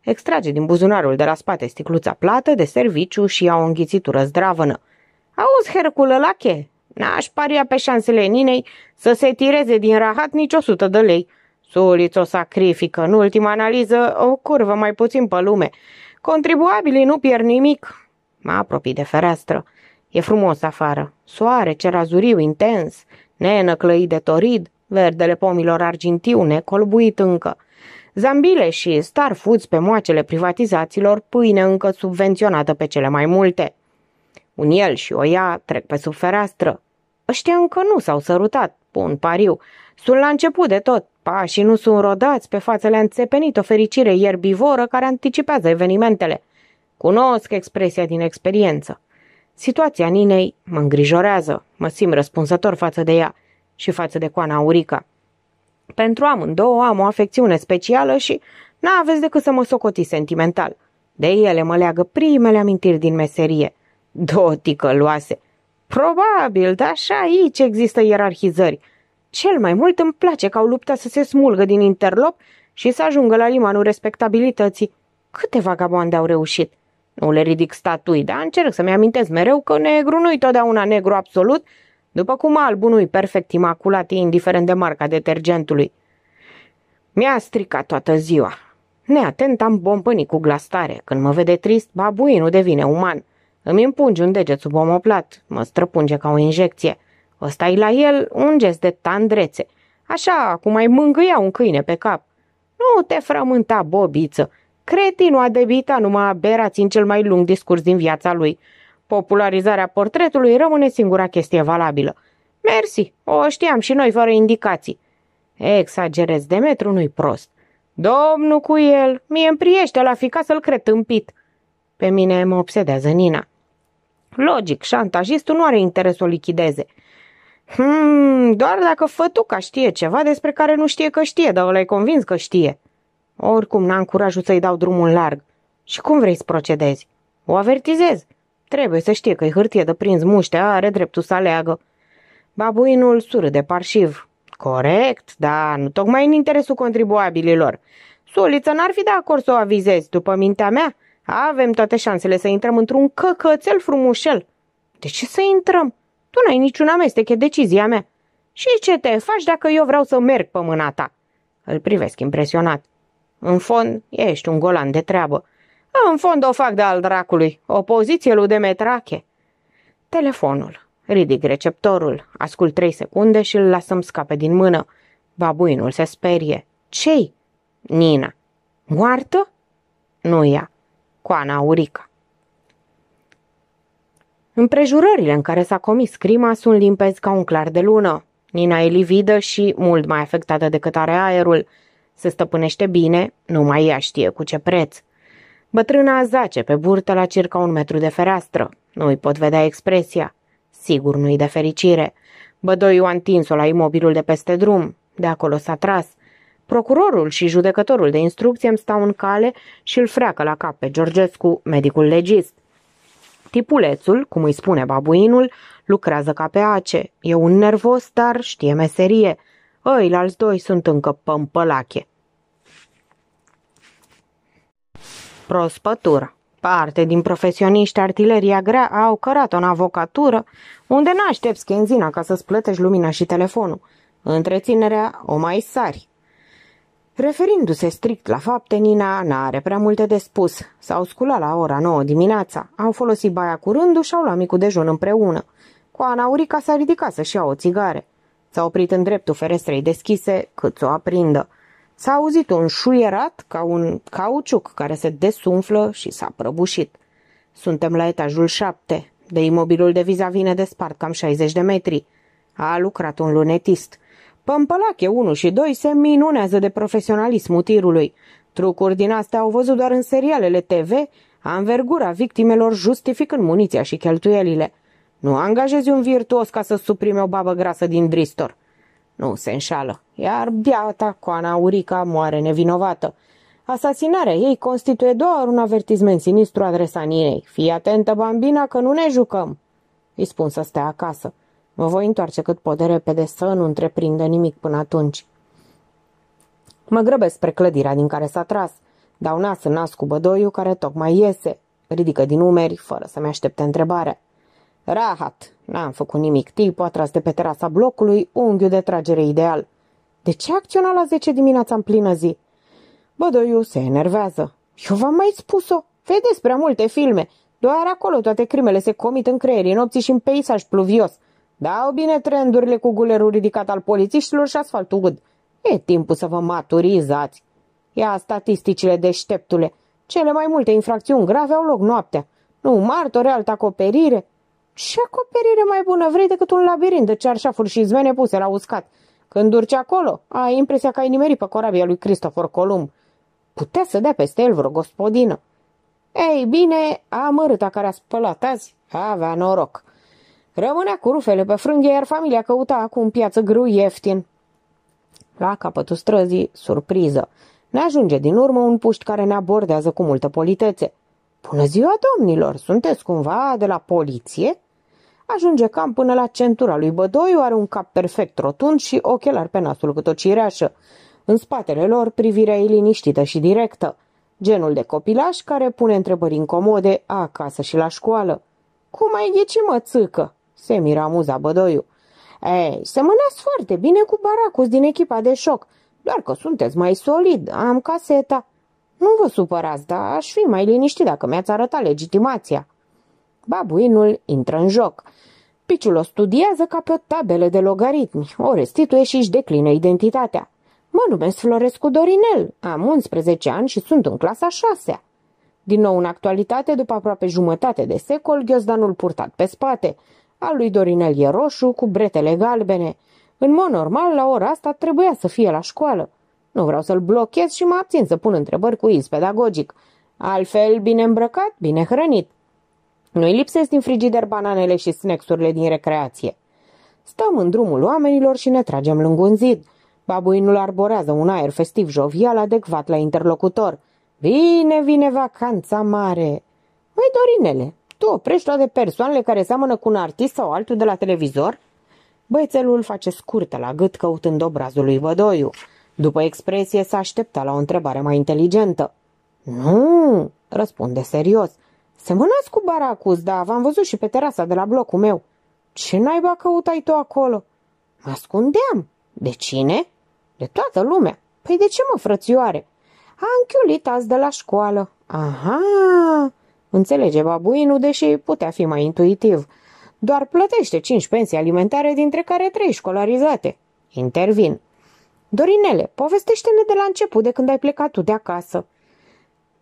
Extrage din buzunarul de la spate sticluța plată de serviciu și ia o înghițitură zdravănă. Auzi, Hercule, la che? N-aș paria pe șansele Ninei să se tireze din rahat nici o sută de lei. Suliți o sacrifică, în ultima analiză, o curvă mai puțin pe lume. Contribuabilii nu pierd nimic. Mă apropii de fereastră. E frumos afară. Soare, cer azuriu intens, nenăclăit de torid, verdele pomilor argintiu necolbuit încă. Zambile și starfuți pe moacele privatizaților, pâine încă subvenționată pe cele mai multe. Un el și o ea trec pe sub fereastră. Ăștia încă nu s-au sărutat, pun pariu. Sunt la început de tot. Pașii nu sunt rodați, pe față le-a înțepenit o fericire ierbivoră care anticipează evenimentele. Cunosc expresia din experiență. Situația Ninei mă îngrijorează, mă simt răspunzător față de ea și față de Coana Aurica. Pentru amândouă am o afecțiune specială și n-aveți decât să mă socoti sentimental. De ele mă leagă primele amintiri din meserie. Două ticăloase. Probabil, dar și aici există ierarhizări. Cel mai mult îmi place că au luptă să se smulgă din interlop și să ajungă la limanul respectabilității. Câte vagabonde au reușit? Nu le ridic statui, dar încerc să-mi amintesc mereu că negru nu-i totdeauna negru absolut, după cum albul nu-i perfect imaculat, indiferent de marca detergentului. Mi-a stricat toată ziua. Neatent am bombănit cu glas Când mă vede trist, babuinul devine uman. Îmi împunge un deget sub omoplat, mă străpunge ca o injecție. Ăsta la el un gest de tandrețe, așa cum mai mângâia un câine pe cap. Nu te frământa, bobiță, Cretinul a debitat numai abera țin cel mai lung discurs din viața lui. Popularizarea portretului rămâne singura chestie valabilă. Mersi, o știam și noi fără indicații. Exagerez, Demetru nu-i prost. Domnul cu el, mie îmi priește la fi ca să-l cret împit. Pe mine mă obsedează Nina. Logic, șantajistul nu are interes să o lichideze. Hmm, doar dacă fătuca știe ceva despre care nu știe că știe, dar l ai convins că știe. Oricum n-am curajul să-i dau drumul larg. Și cum vrei să procedezi? O avertizez. Trebuie să știe că-i hârtie de prins muște are dreptul să aleagă. Babuinul de parșiv. Corect, Da. nu tocmai în interesul contribuabililor. Suliță n-ar fi de acord să o avizezi, după mintea mea. Avem toate șansele să intrăm într-un căcățel frumușel. De ce să intrăm? Tu n-ai niciun amestec, e decizia mea. Și ce te faci dacă eu vreau să merg pe mâna ta? Îl privesc impresionat. În fond, ești un golan de treabă. În fond o fac de al dracului, poziție lui Demetrache. Telefonul. Ridic receptorul, ascult trei secunde și îl lasăm scape din mână. Babuinul se sperie. Cei? Nina. Moartă? Nu ea. Coana Urica. Împrejurările în care s-a comis crima sunt limpezi ca un clar de lună. Nina e lividă și mult mai afectată decât are aerul se stăpânește bine, numai ea știe cu ce preț. Bătrâna zace pe burtă la circa un metru de fereastră. Nu-i pot vedea expresia. Sigur nu-i de fericire. Bădoiu a întins-o la imobilul de peste drum. De acolo s-a tras. Procurorul și judecătorul de instrucție îmi stau în cale și îl freacă la cap pe Georgescu, medicul legist. Tipulețul, cum îi spune babuinul, lucrează ca pe ace. E un nervos, dar știe meserie. Ăi, alți doi sunt încă pămpălache. Prospătură. Parte din profesioniști artileria grea au cărat-o în avocatură, unde n-aștepți chenzina ca să-ți plătești lumina și telefonul. Întreținerea o mai sari. Referindu-se strict la fapte, Nina n-are prea multe de spus. S-au sculat la ora 9 dimineața, au folosit baia cu și au luat micul dejun împreună. Ana Urica s-a ridicat să-și ia o țigare. S-a oprit în dreptul ferestrei deschise cât o aprindă. S-a auzit un șuierat ca un cauciuc care se desumflă și s-a prăbușit. Suntem la etajul șapte. De imobilul de viza vine despart cam 60 de metri. A lucrat un lunetist. Pămpălache 1 și 2 se minunează de profesionalismul tirului. Trucuri din astea au văzut doar în serialele TV, anvergura victimelor justificând muniția și cheltuielile. Nu angajezi un virtuos ca să suprime o babă grasă din Dristor. Nu se înșală, iar biata Coana Urica moare nevinovată. Asasinarea ei constituie doar un avertisment sinistru adresat Ninei. Fii atentă, bambina, că nu ne jucăm. Îi spun să stea acasă. Mă voi întoarce cât pot de repede să nu întreprindă nimic până atunci. Mă grăbesc spre clădirea din care s-a tras. Dau nas în nas cu bădoiul care tocmai iese. Ridică din umeri, fără să-mi aștepte întrebarea. Rahat! N-am făcut nimic. Tipul a tras de pe terasa blocului unghiul de tragere ideal. De ce acționa la 10 dimineața în plină zi? Bădoiu se enervează. Eu v-am mai spus-o. Vedeți prea multe filme. Doar acolo toate crimele se comit în creier în nopții și în peisaj pluvios. Dau bine trendurile cu gulerul ridicat al polițiștilor și asfaltul ud. E timpul să vă maturizați. Ia statisticile deșteptule. Cele mai multe infracțiuni grave au loc noaptea. Nu martori, altă acoperire. Ce acoperire mai bună vrei decât un labirint de cearșafuri și izmene puse la uscat? Când urci acolo, ai impresia că ai nimerit pe corabia lui Cristofor Columb. Putea să dea peste el vreo gospodină. Ei bine, amărâta care a spălat azi avea noroc. Rămânea cu rufele pe frânghe, iar familia căuta acum piață grâu ieftin. La capătul străzii, surpriză. Ne ajunge din urmă un puști care ne abordează cu multă politețe. Bună ziua, domnilor! Sunteți cumva de la poliție? Ajunge cam până la centura lui Bădoiu, are un cap perfect rotund și ochelari pe nasul cât o cireașă. În spatele lor, privirea e liniștită și directă. Genul de copilaș care pune întrebări incomode acasă și la școală. Cum ai ghici, mă, țâcă? Se mira muza Bădoiu. Ei, semănați foarte bine cu baracus din echipa de șoc, doar că sunteți mai solid, am caseta. Nu vă supărați, dar aș fi mai liniștit dacă mi-ați arătat legitimația. Babuinul intră în joc. Piciul o studiază ca pe o de logaritmi, o restituie și își declină identitatea. Mă numesc Florescu Dorinel, am 11 ani și sunt în clasa 6 -a. Din nou în actualitate, după aproape jumătate de secol, ghiozdanul purtat pe spate. Al lui Dorinel e roșu, cu bretele galbene. În mod normal, la ora asta trebuia să fie la școală. Nu vreau să-l blochez și mă abțin să pun întrebări cu iz pedagogic. Altfel, bine îmbrăcat, bine hrănit. Nu-i lipsesc din frigider bananele și snack-urile din recreație. Stăm în drumul oamenilor și ne tragem lângă un zid. Babuinul arborează un aer festiv jovial adecvat la interlocutor. Vine, vine vacanța mare! Mai Dorinele, tu oprești toate persoanele care seamănă cu un artist sau altul de la televizor? Băiețelul face scurtă la gât căutând obrazul lui Bădoiu. După expresie, se aștepta la o întrebare mai inteligentă. Nu, răspunde serios. Semănați cu Baracus, da, v-am văzut și pe terasa de la blocul meu. Ce naiba căutai tu acolo? Mă ascundeam. De cine? De toată lumea. Păi de ce, mă, frățioare? A închiulit azi de la școală. Aha, înțelege babuinul, deși putea fi mai intuitiv. Doar plătește cinci pensii alimentare, dintre care trei școlarizate. Intervin. Dorinele, povestește-ne de la început de când ai plecat tu de acasă.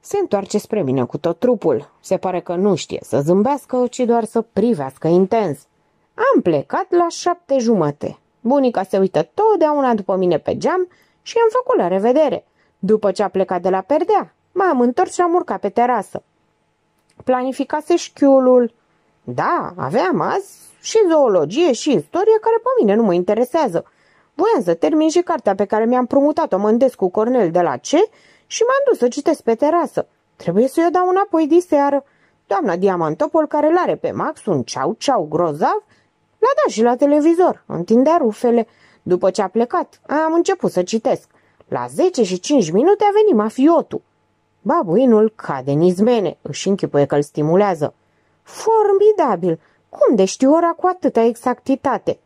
Se întoarce spre mine cu tot trupul. Se pare că nu știe să zâmbească, ci doar să privească intens. Am plecat la șapte jumate. Bunica se uită totdeauna după mine pe geam și am făcut la revedere. După ce a plecat de la perdea, m-am întors și am urcat pe terasă. Planificase șchiulul. Da, aveam azi și zoologie și istorie care pe mine nu mă interesează. Voiam să termin și cartea pe care mi-am promutat-o cu Cornel de la ce și m-am dus să citesc pe terasă. Trebuie să-i o dau înapoi diseară. Doamna Diamantopol, care l-are pe Max, un ceau-ceau grozav, l-a dat și la televizor, întindea rufele. După ce a plecat, am început să citesc. La 10 și 5 minute a venit mafiotul. Babuinul cade în izmene, își închipuie că îl stimulează. Formidabil! Cum de știu ora cu atâta exactitate?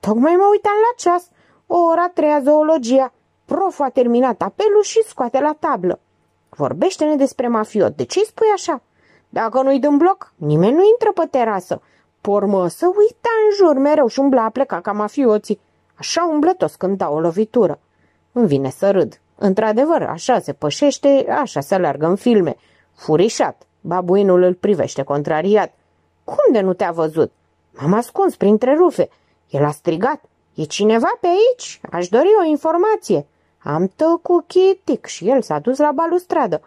Tocmai mă uitam la ceas. O ora treia zoologia. Prof a terminat apelul și scoate la tablă. Vorbește-ne despre mafiot. De ce îi spui așa? Dacă nu-i dăm bloc, nimeni nu intră pe terasă. Pormă să uita în jur mereu și umbla a pleca ca mafioții. Așa umblă toți când dau o lovitură. Îmi vine să râd. Într-adevăr, așa se pășește, așa se alargă în filme. Furișat, babuinul îl privește contrariat. Cum de nu te-a văzut? M-am ascuns printre rufe. El a strigat. E cineva pe aici? Aș dori o informație. Am tăcut chitic și el s-a dus la balustradă.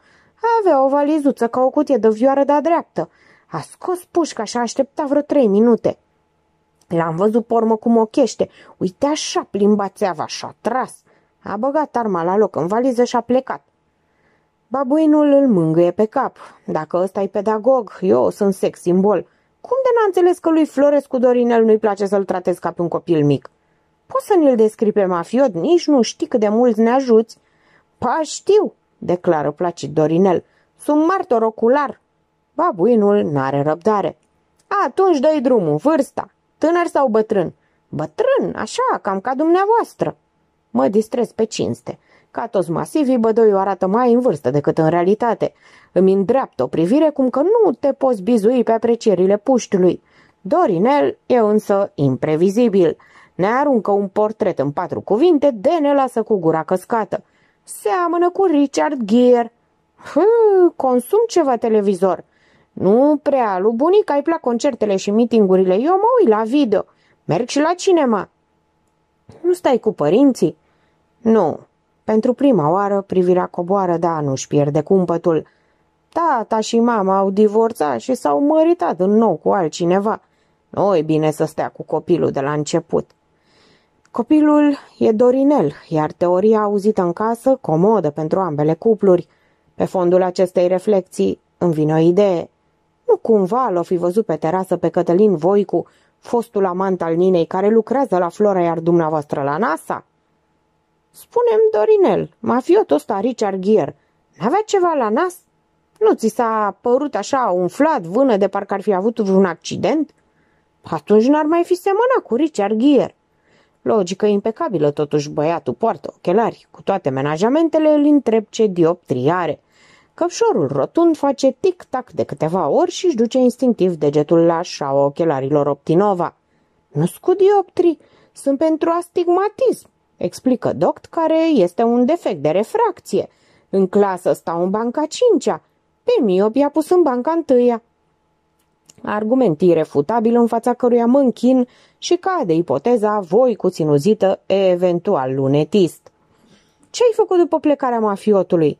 Avea o valizuță ca o cutie de vioară de-a dreaptă. A scos pușca și a așteptat vreo trei minute. L-am văzut pormă cum o chește. Uite așa plimba țeava și a tras. A băgat arma la loc în valiză și a plecat. Babuinul îl mângâie pe cap. Dacă ăsta e pedagog, eu sunt sex simbol. Cum de n-a înțeles că lui Florescu Dorinel nu-i place să-l tratez ca pe un copil mic?" Poți să ne-l descrii pe mafiot? Nici nu știi cât de mult ne ajuți." Pa, știu!" declară placid Dorinel. Sunt martor ocular." Babuinul n-are răbdare. Atunci dai drumul, vârsta, tânăr sau bătrân? Bătrân, așa, cam ca dumneavoastră. Mă distrez pe cinste. Ca toți masivii, bădoiul arată mai în vârstă decât în realitate. Îmi îndreaptă o privire cum că nu te poți bizui pe aprecierile puștului. Dorinel e însă imprevizibil. Ne aruncă un portret în patru cuvinte de ne lasă cu gura căscată. Seamănă cu Richard Gere. Hă, consum ceva televizor. Nu prea, lui bunica îi plac concertele și mitingurile. Eu mă uit la video. Merg și la cinema. Nu stai cu părinții? Nu. Pentru prima oară, privirea coboară, da, nu-și pierde cumpătul. Tata și mama au divorțat și s-au măritat în nou cu altcineva. Nu e bine să stea cu copilul de la început. Copilul e dorinel, iar teoria auzită în casă, comodă pentru ambele cupluri. Pe fondul acestei reflexii îmi vine o idee. Nu cumva l-o fi văzut pe terasă pe Cătălin Voicu, fostul amant al Ninei care lucrează la Flora, iar dumneavoastră la NASA? Spune-mi, Dorinel, mafiotul ăsta Richard Gier. n-avea ceva la nas? Nu ți s-a părut așa umflat, vână, de parcă ar fi avut vreun accident? Atunci n-ar mai fi semănat cu Richard Gier. Logică impecabilă, totuși băiatul poartă ochelari. Cu toate menajamentele îl întreb ce dioptrii are. Căpșorul rotund face tic-tac de câteva ori și își duce instinctiv degetul la șaua ochelarilor Optinova. Nu scu dioptrii, sunt pentru astigmatism, explică doct care este un defect de refracție. În clasă stau în banca cincea, pe miop i-a pus în banca întâia argument irefutabil în fața căruia mă închin și cade ipoteza voi cu ținuzită eventual lunetist. Ce ai făcut după plecarea mafiotului?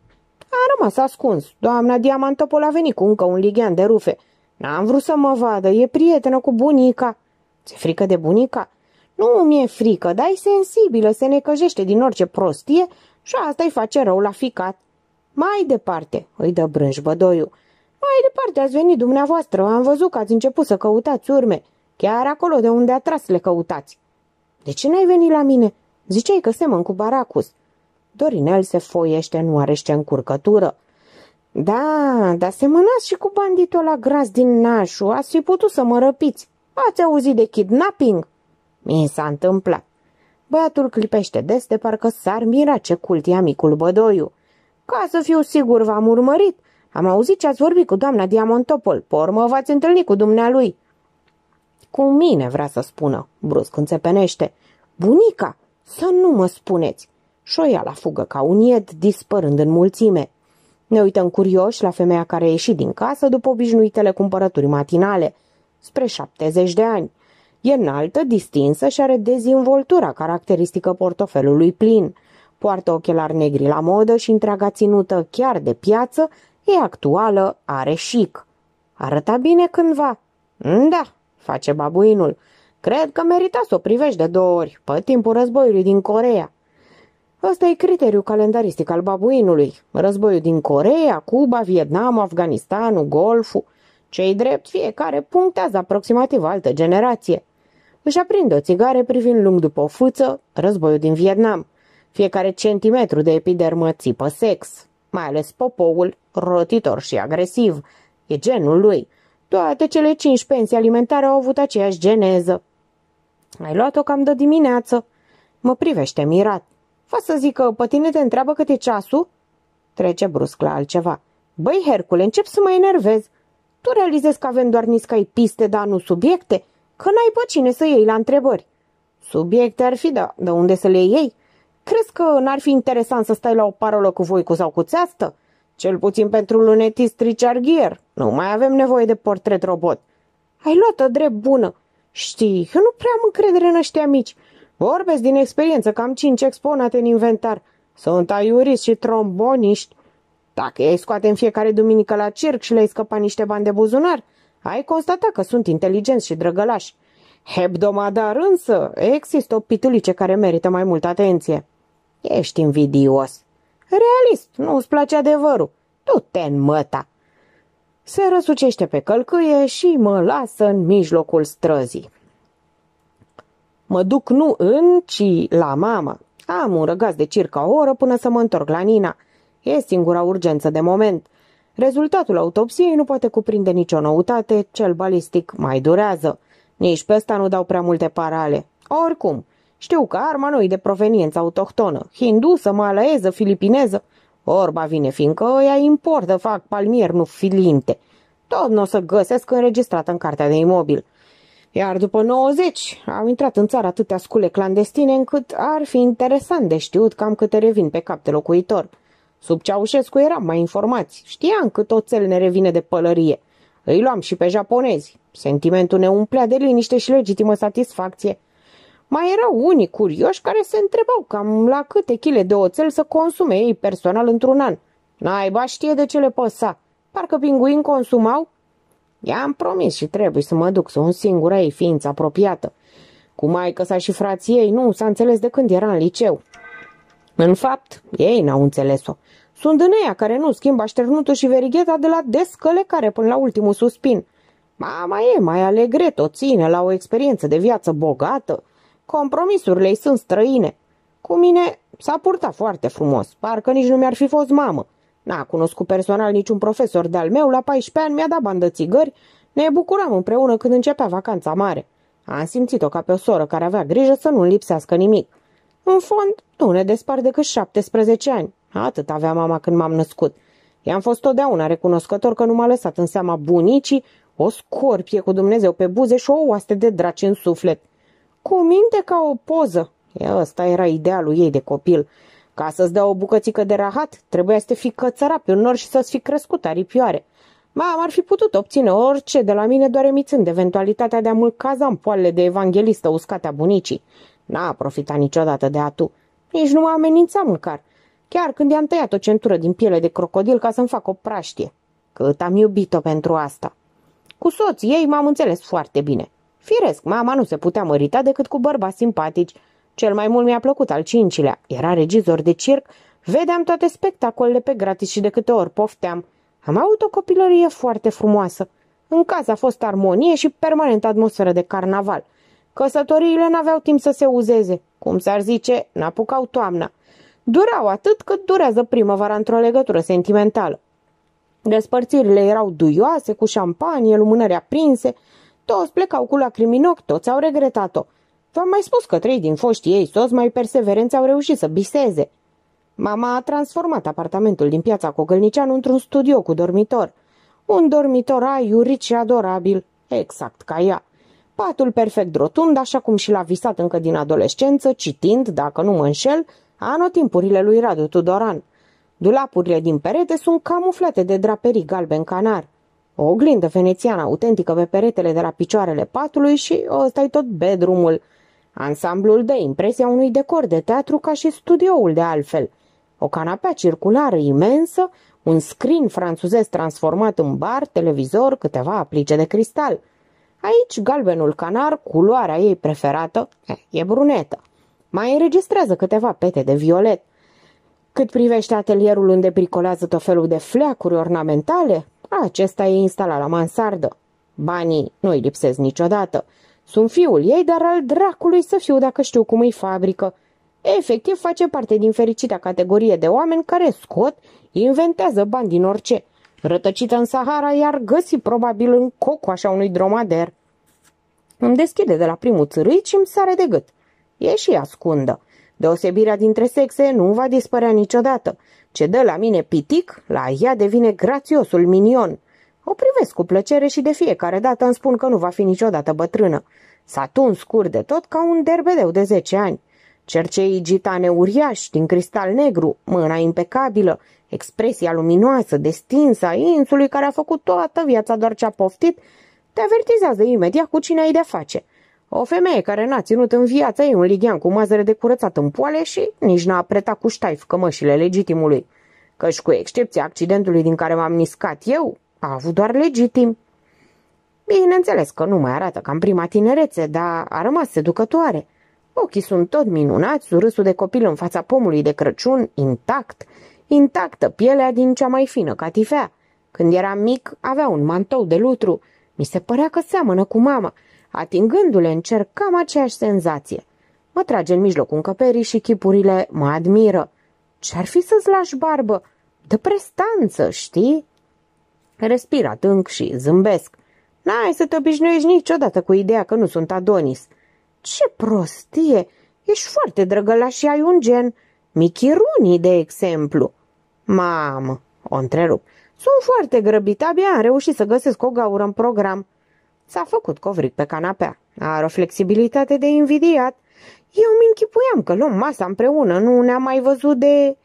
A rămas ascuns. Doamna Diamantopol a venit cu încă un lighean de rufe. N-am vrut să mă vadă, e prietenă cu bunica. Ți-e frică de bunica? Nu mi-e frică, dar e sensibilă, se necăjește din orice prostie și asta îi face rău la ficat. Mai departe, îi dă brânj bădoiul. Mai departe ați venit dumneavoastră, am văzut că ați început să căutați urme. Chiar acolo de unde a tras le căutați. De ce n-ai venit la mine? Ziceai că semăn cu Baracus. Dorinel se foiește, nu are ce încurcătură. Da, dar semănați și cu banditul la gras din nașu, ați fi putut să mă răpiți. Ați auzit de kidnapping? Mi s-a întâmplat. Băiatul clipește des de parcă s-ar mira ce cult ia micul Bădoiu. Ca să fiu sigur v-am urmărit, am auzit ce ați vorbit cu doamna Diamantopol, pe urmă v-ați întâlnit cu dumnealui. Cu mine vrea să spună, brusc înțepenește. Bunica, să nu mă spuneți! Șoia la fugă ca un ied, dispărând în mulțime. Ne uităm curioși la femeia care a ieșit din casă după obișnuitele cumpărături matinale, spre 70 de ani. E înaltă, distinsă și are dezvoltura caracteristică portofelului plin. Poartă ochelari negri la modă și întreaga ținută, chiar de piață, E actuală, are șic. Arăta bine cândva. Mm, da, face babuinul. Cred că merita să o privești de două ori, pe timpul războiului din Corea. Ăsta e criteriul calendaristic al babuinului. Războiul din Corea, Cuba, Vietnam, Afganistanul, Golful. Cei drept, fiecare punctează aproximativ altă generație. Își aprinde o țigare privind lung după o fâță, războiul din Vietnam. Fiecare centimetru de epidermă țipă sex mai ales popoul, rotitor și agresiv. E genul lui. Toate cele cinci pensii alimentare au avut aceeași geneză. Ai luat-o cam de dimineață. Mă privește mirat. Fa să zic că pe tine te întreabă cât e ceasul? Trece brusc la altceva. Băi, Hercule, încep să mă enervez. Tu realizezi că avem doar niscai piste, dar nu subiecte? Că n-ai pe cine să iei la întrebări. Subiecte ar fi, dar de unde să le iei? Crezi că n-ar fi interesant să stai la o parolă cu voi, cu sau cu Țeastă? Cel puțin pentru lunetist Richard Gere. Nu mai avem nevoie de portret robot. Ai luat-o drept bună. Știi, eu nu prea am încredere în ăștia mici. Vorbesc din experiență cam cinci exponate în inventar. Sunt aiuriști și tromboniști. Dacă ei ai scoate în fiecare duminică la circ și le-ai scăpa niște bani de buzunar, ai constatat că sunt inteligenți și drăgălași. Hebdomadar însă există o pitulice care merită mai multă atenție. Ești invidios. Realist, nu-ți place adevărul. Tu te înmăta. măta. Se răsucește pe călcâie și mă lasă în mijlocul străzii. Mă duc nu în, ci la mama. Am un răgaz de circa o oră până să mă întorc la Nina. E singura urgență de moment. Rezultatul autopsiei nu poate cuprinde nicio noutate, cel balistic mai durează. Nici pe ăsta nu dau prea multe parale. Oricum, știu că arma nu de proveniență autohtonă, hindusă, malaeză, filipineză. Orba vine fiindcă ea importă, fac palmier, nu filinte. Tot nu o să găsesc înregistrată în cartea de imobil. Iar după 90 au intrat în țară atâtea scule clandestine încât ar fi interesant de știut cam câte revin pe cap de locuitor. Sub Ceaușescu eram mai informați, știam cât oțel ne revine de pălărie. Îi luam și pe japonezi. Sentimentul ne umplea de liniște și legitimă satisfacție – mai erau unii curioși care se întrebau cam la câte chile de oțel să consume ei personal într-un an. Naiba știe de ce le păsa. Parcă pinguini consumau. I-am promis și trebuie să mă duc, un singura ei ființă apropiată. Cu maică sa și frații ei nu s-a înțeles de când era în liceu. În fapt, ei n-au înțeles-o. Sunt în ea care nu schimbă șternutul și verigheta de la descălecare până la ultimul suspin. Mama e mai alegre, o ține la o experiență de viață bogată. Compromisurile ei sunt străine. Cu mine s-a purtat foarte frumos, parcă nici nu mi-ar fi fost mamă. N-a cunoscut personal niciun profesor de-al meu, la 14 ani mi-a dat bandă țigări, ne bucuram împreună când începea vacanța mare. Am simțit-o ca pe o soră care avea grijă să nu lipsească nimic. În fond, nu ne despar decât 17 ani. Atât avea mama când m-am născut. I-am fost totdeauna recunoscător că nu m-a lăsat în seama bunicii o scorpie cu Dumnezeu pe buze și o oaste de draci în suflet. Cu minte ca o poză. E, ăsta era idealul ei de copil. Ca să-ți dea o bucățică de rahat, trebuia să te fi cățărat pe un nor și să-ți fi crescut aripioare. Mam, ar fi putut obține orice de la mine doar emițând eventualitatea de a mă caza în poalele de evanghelistă uscate a bunicii. N-a profitat niciodată de atu. Nici nu m m-a amenințat măcar. Chiar când i-am tăiat o centură din piele de crocodil ca să-mi fac o praștie. Cât am iubit-o pentru asta. Cu soții ei m-am înțeles foarte bine. Firesc, mama nu se putea mărita decât cu bărbați simpatici. Cel mai mult mi-a plăcut al cincilea. Era regizor de circ, vedeam toate spectacolele pe gratis și de câte ori pofteam. Am avut o copilărie foarte frumoasă. În casă a fost armonie și permanent atmosferă de carnaval. Căsătoriile n-aveau timp să se uzeze. Cum s-ar zice, n-apucau toamna. Durau atât cât durează primăvara într-o legătură sentimentală. Despărțirile erau duioase, cu șampanie, lumânări aprinse, toți plecau cu lacrimi în ochi, toți au regretat-o. V-am mai spus că trei din foștii ei soți mai perseverenți au reușit să biseze. Mama a transformat apartamentul din piața Cogălnicianu într-un studio cu dormitor. Un dormitor aiurit și adorabil, exact ca ea. Patul perfect rotund, așa cum și l-a visat încă din adolescență, citind, dacă nu mă înșel, anotimpurile lui Radu Tudoran. Dulapurile din perete sunt camuflate de draperii galben canar o oglindă venețiană autentică pe peretele de la picioarele patului și ăsta tot bedroomul. Ansamblul dă impresia unui decor de teatru ca și studioul de altfel. O canapea circulară imensă, un screen franțuzez transformat în bar, televizor, câteva aplice de cristal. Aici galbenul canar, culoarea ei preferată, eh, e brunetă. Mai înregistrează câteva pete de violet. Cât privește atelierul unde bricolează tot felul de fleacuri ornamentale, acesta e instalat la mansardă. Banii nu-i lipsesc niciodată. Sunt fiul ei, dar al dracului să fiu dacă știu cum îi fabrică. Efectiv face parte din fericita categorie de oameni care scot, inventează bani din orice. Rătăcită în Sahara, iar găsi probabil în cocoașa unui dromader. Îmi deschide de la primul țârâit și îmi sare de gât. E și ascundă. Deosebirea dintre sexe nu va dispărea niciodată. Ce dă la mine pitic, la ea devine grațiosul minion. O privesc cu plăcere și de fiecare dată îmi spun că nu va fi niciodată bătrână. S-a tuns de tot ca un derbedeu de zece ani. Cercei gitane uriași, din cristal negru, mâna impecabilă, expresia luminoasă, destinsă a insului care a făcut toată viața doar ce a poftit, te avertizează imediat cu cine ai de-a face – o femeie care n-a ținut în viața ei un lighean cu mazăre de curățat în poale și nici n-a apretat cu ștaif cămășile legitimului. Căci cu excepția accidentului din care m-am niscat eu, a avut doar legitim. Bineînțeles că nu mai arată ca în prima tinerețe, dar a rămas seducătoare. Ochii sunt tot minunați, râsul de copil în fața pomului de Crăciun, intact, intactă pielea din cea mai fină catifea. Când eram mic, avea un mantou de lutru. Mi se părea că seamănă cu mama – Atingându-le, cam aceeași senzație. Mă trage în mijlocul încăperii și chipurile mă admiră. Ce-ar fi să-ți lași barbă? De prestanță, știi? Respir adânc și zâmbesc. N-ai să te obișnuiești niciodată cu ideea că nu sunt Adonis. Ce prostie! Ești foarte drăgălaș și ai un gen. Michirunii, de exemplu. Mamă, o întrerup. Sunt foarte grăbit, abia am reușit să găsesc o gaură în program. S-a făcut covric pe canapea. Are o flexibilitate de invidiat. Eu mi închipuiam că luăm masa împreună, nu ne-am mai văzut de...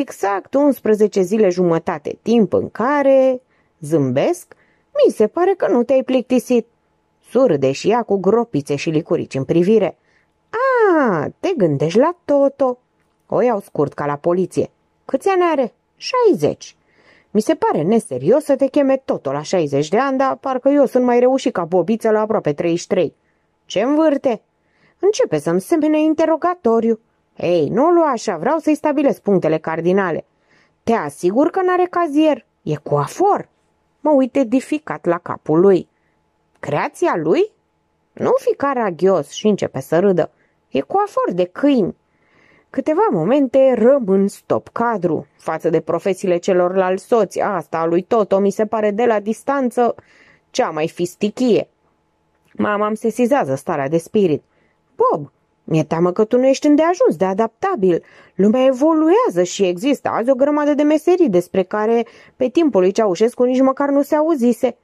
Exact 11 zile jumătate, timp în care... Zâmbesc? Mi se pare că nu te-ai plictisit. Surde și ea cu gropițe și licurici în privire. A, te gândești la Toto. O iau scurt ca la poliție. Câți ani are? 60. Mi se pare neserios să te cheme totul la 60 de ani, dar parcă eu sunt mai reușit ca bobiță la aproape 33. Ce învârte? Începe să-mi semene interogatoriu. Ei, nu lua așa, vreau să-i stabilesc punctele cardinale. Te asigur că n-are cazier. E coafor. Mă uit edificat la capul lui. Creația lui? Nu fi caragios și începe să râdă. E coafor de câini. Câteva momente rămân stop cadru. Față de profesiile celorlalți soți, asta a lui Toto mi se pare de la distanță cea mai fistichie. Mama îmi sesizează starea de spirit. Bob, mi-e teamă că tu nu ești îndeajuns de adaptabil. Lumea evoluează și există azi o grămadă de meserii despre care pe timpul lui Ceaușescu nici măcar nu se auzise.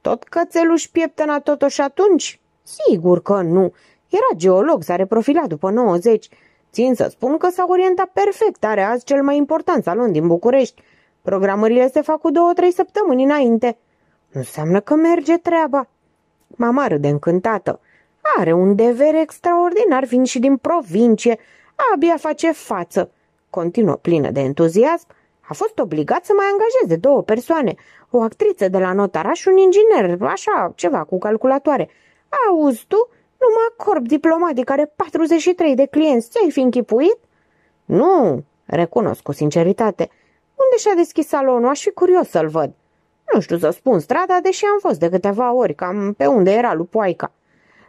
Tot cățeluș pieptăna totuși atunci? Sigur că nu. Era geolog, s-a reprofilat după 90. Țin să spun că s-a orientat perfect, are azi cel mai important salon din București. Programările se fac cu două-trei săptămâni înainte. Nu Înseamnă că merge treaba. Mama râde încântată. Are un dever extraordinar, vin și din provincie. Abia face față. Continuă plină de entuziasm. A fost obligat să mai angajeze două persoane. O actriță de la Notara și un inginer, așa, ceva cu calculatoare. Auzi tu? Numai corp diplomatic are 43 de clienți, ți-ai fi închipuit? Nu, recunosc cu sinceritate. Unde și-a deschis salonul? Aș fi curios să-l văd. Nu știu să spun strada, deși am fost de câteva ori, cam pe unde era lupoaica.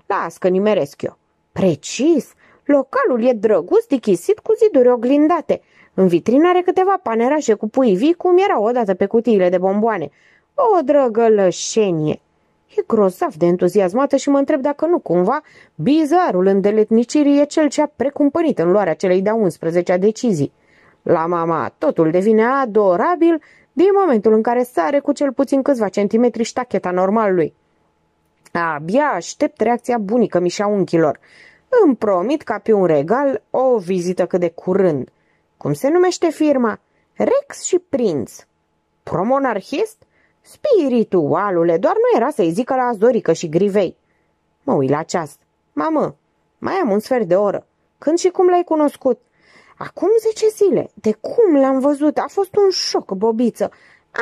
Las că nimeresc eu. Precis! Localul e drăguț, dichisit cu ziduri oglindate. În vitrină are câteva panerașe cu pui vii, cum erau odată pe cutiile de bomboane. O drăgălășenie! E grozav de entuziasmată și mă întreb dacă nu cumva bizarul îndeletnicirii e cel ce a precumpărit în luarea celei de-a 11-a decizii. La mama totul devine adorabil din momentul în care sare cu cel puțin câțiva centimetri ștacheta normalului. Abia aștept reacția bunică mișa unchilor. Îmi promit ca pe un regal o vizită cât de curând. Cum se numește firma? Rex și Prinț. Promonarhist? Spiritualule, doar nu era să-i zică la Azorică și Grivei. Mă uit la ceas. Mamă, mai am un sfert de oră. Când și cum l-ai cunoscut? Acum zece zile. De cum l-am văzut? A fost un șoc, bobiță.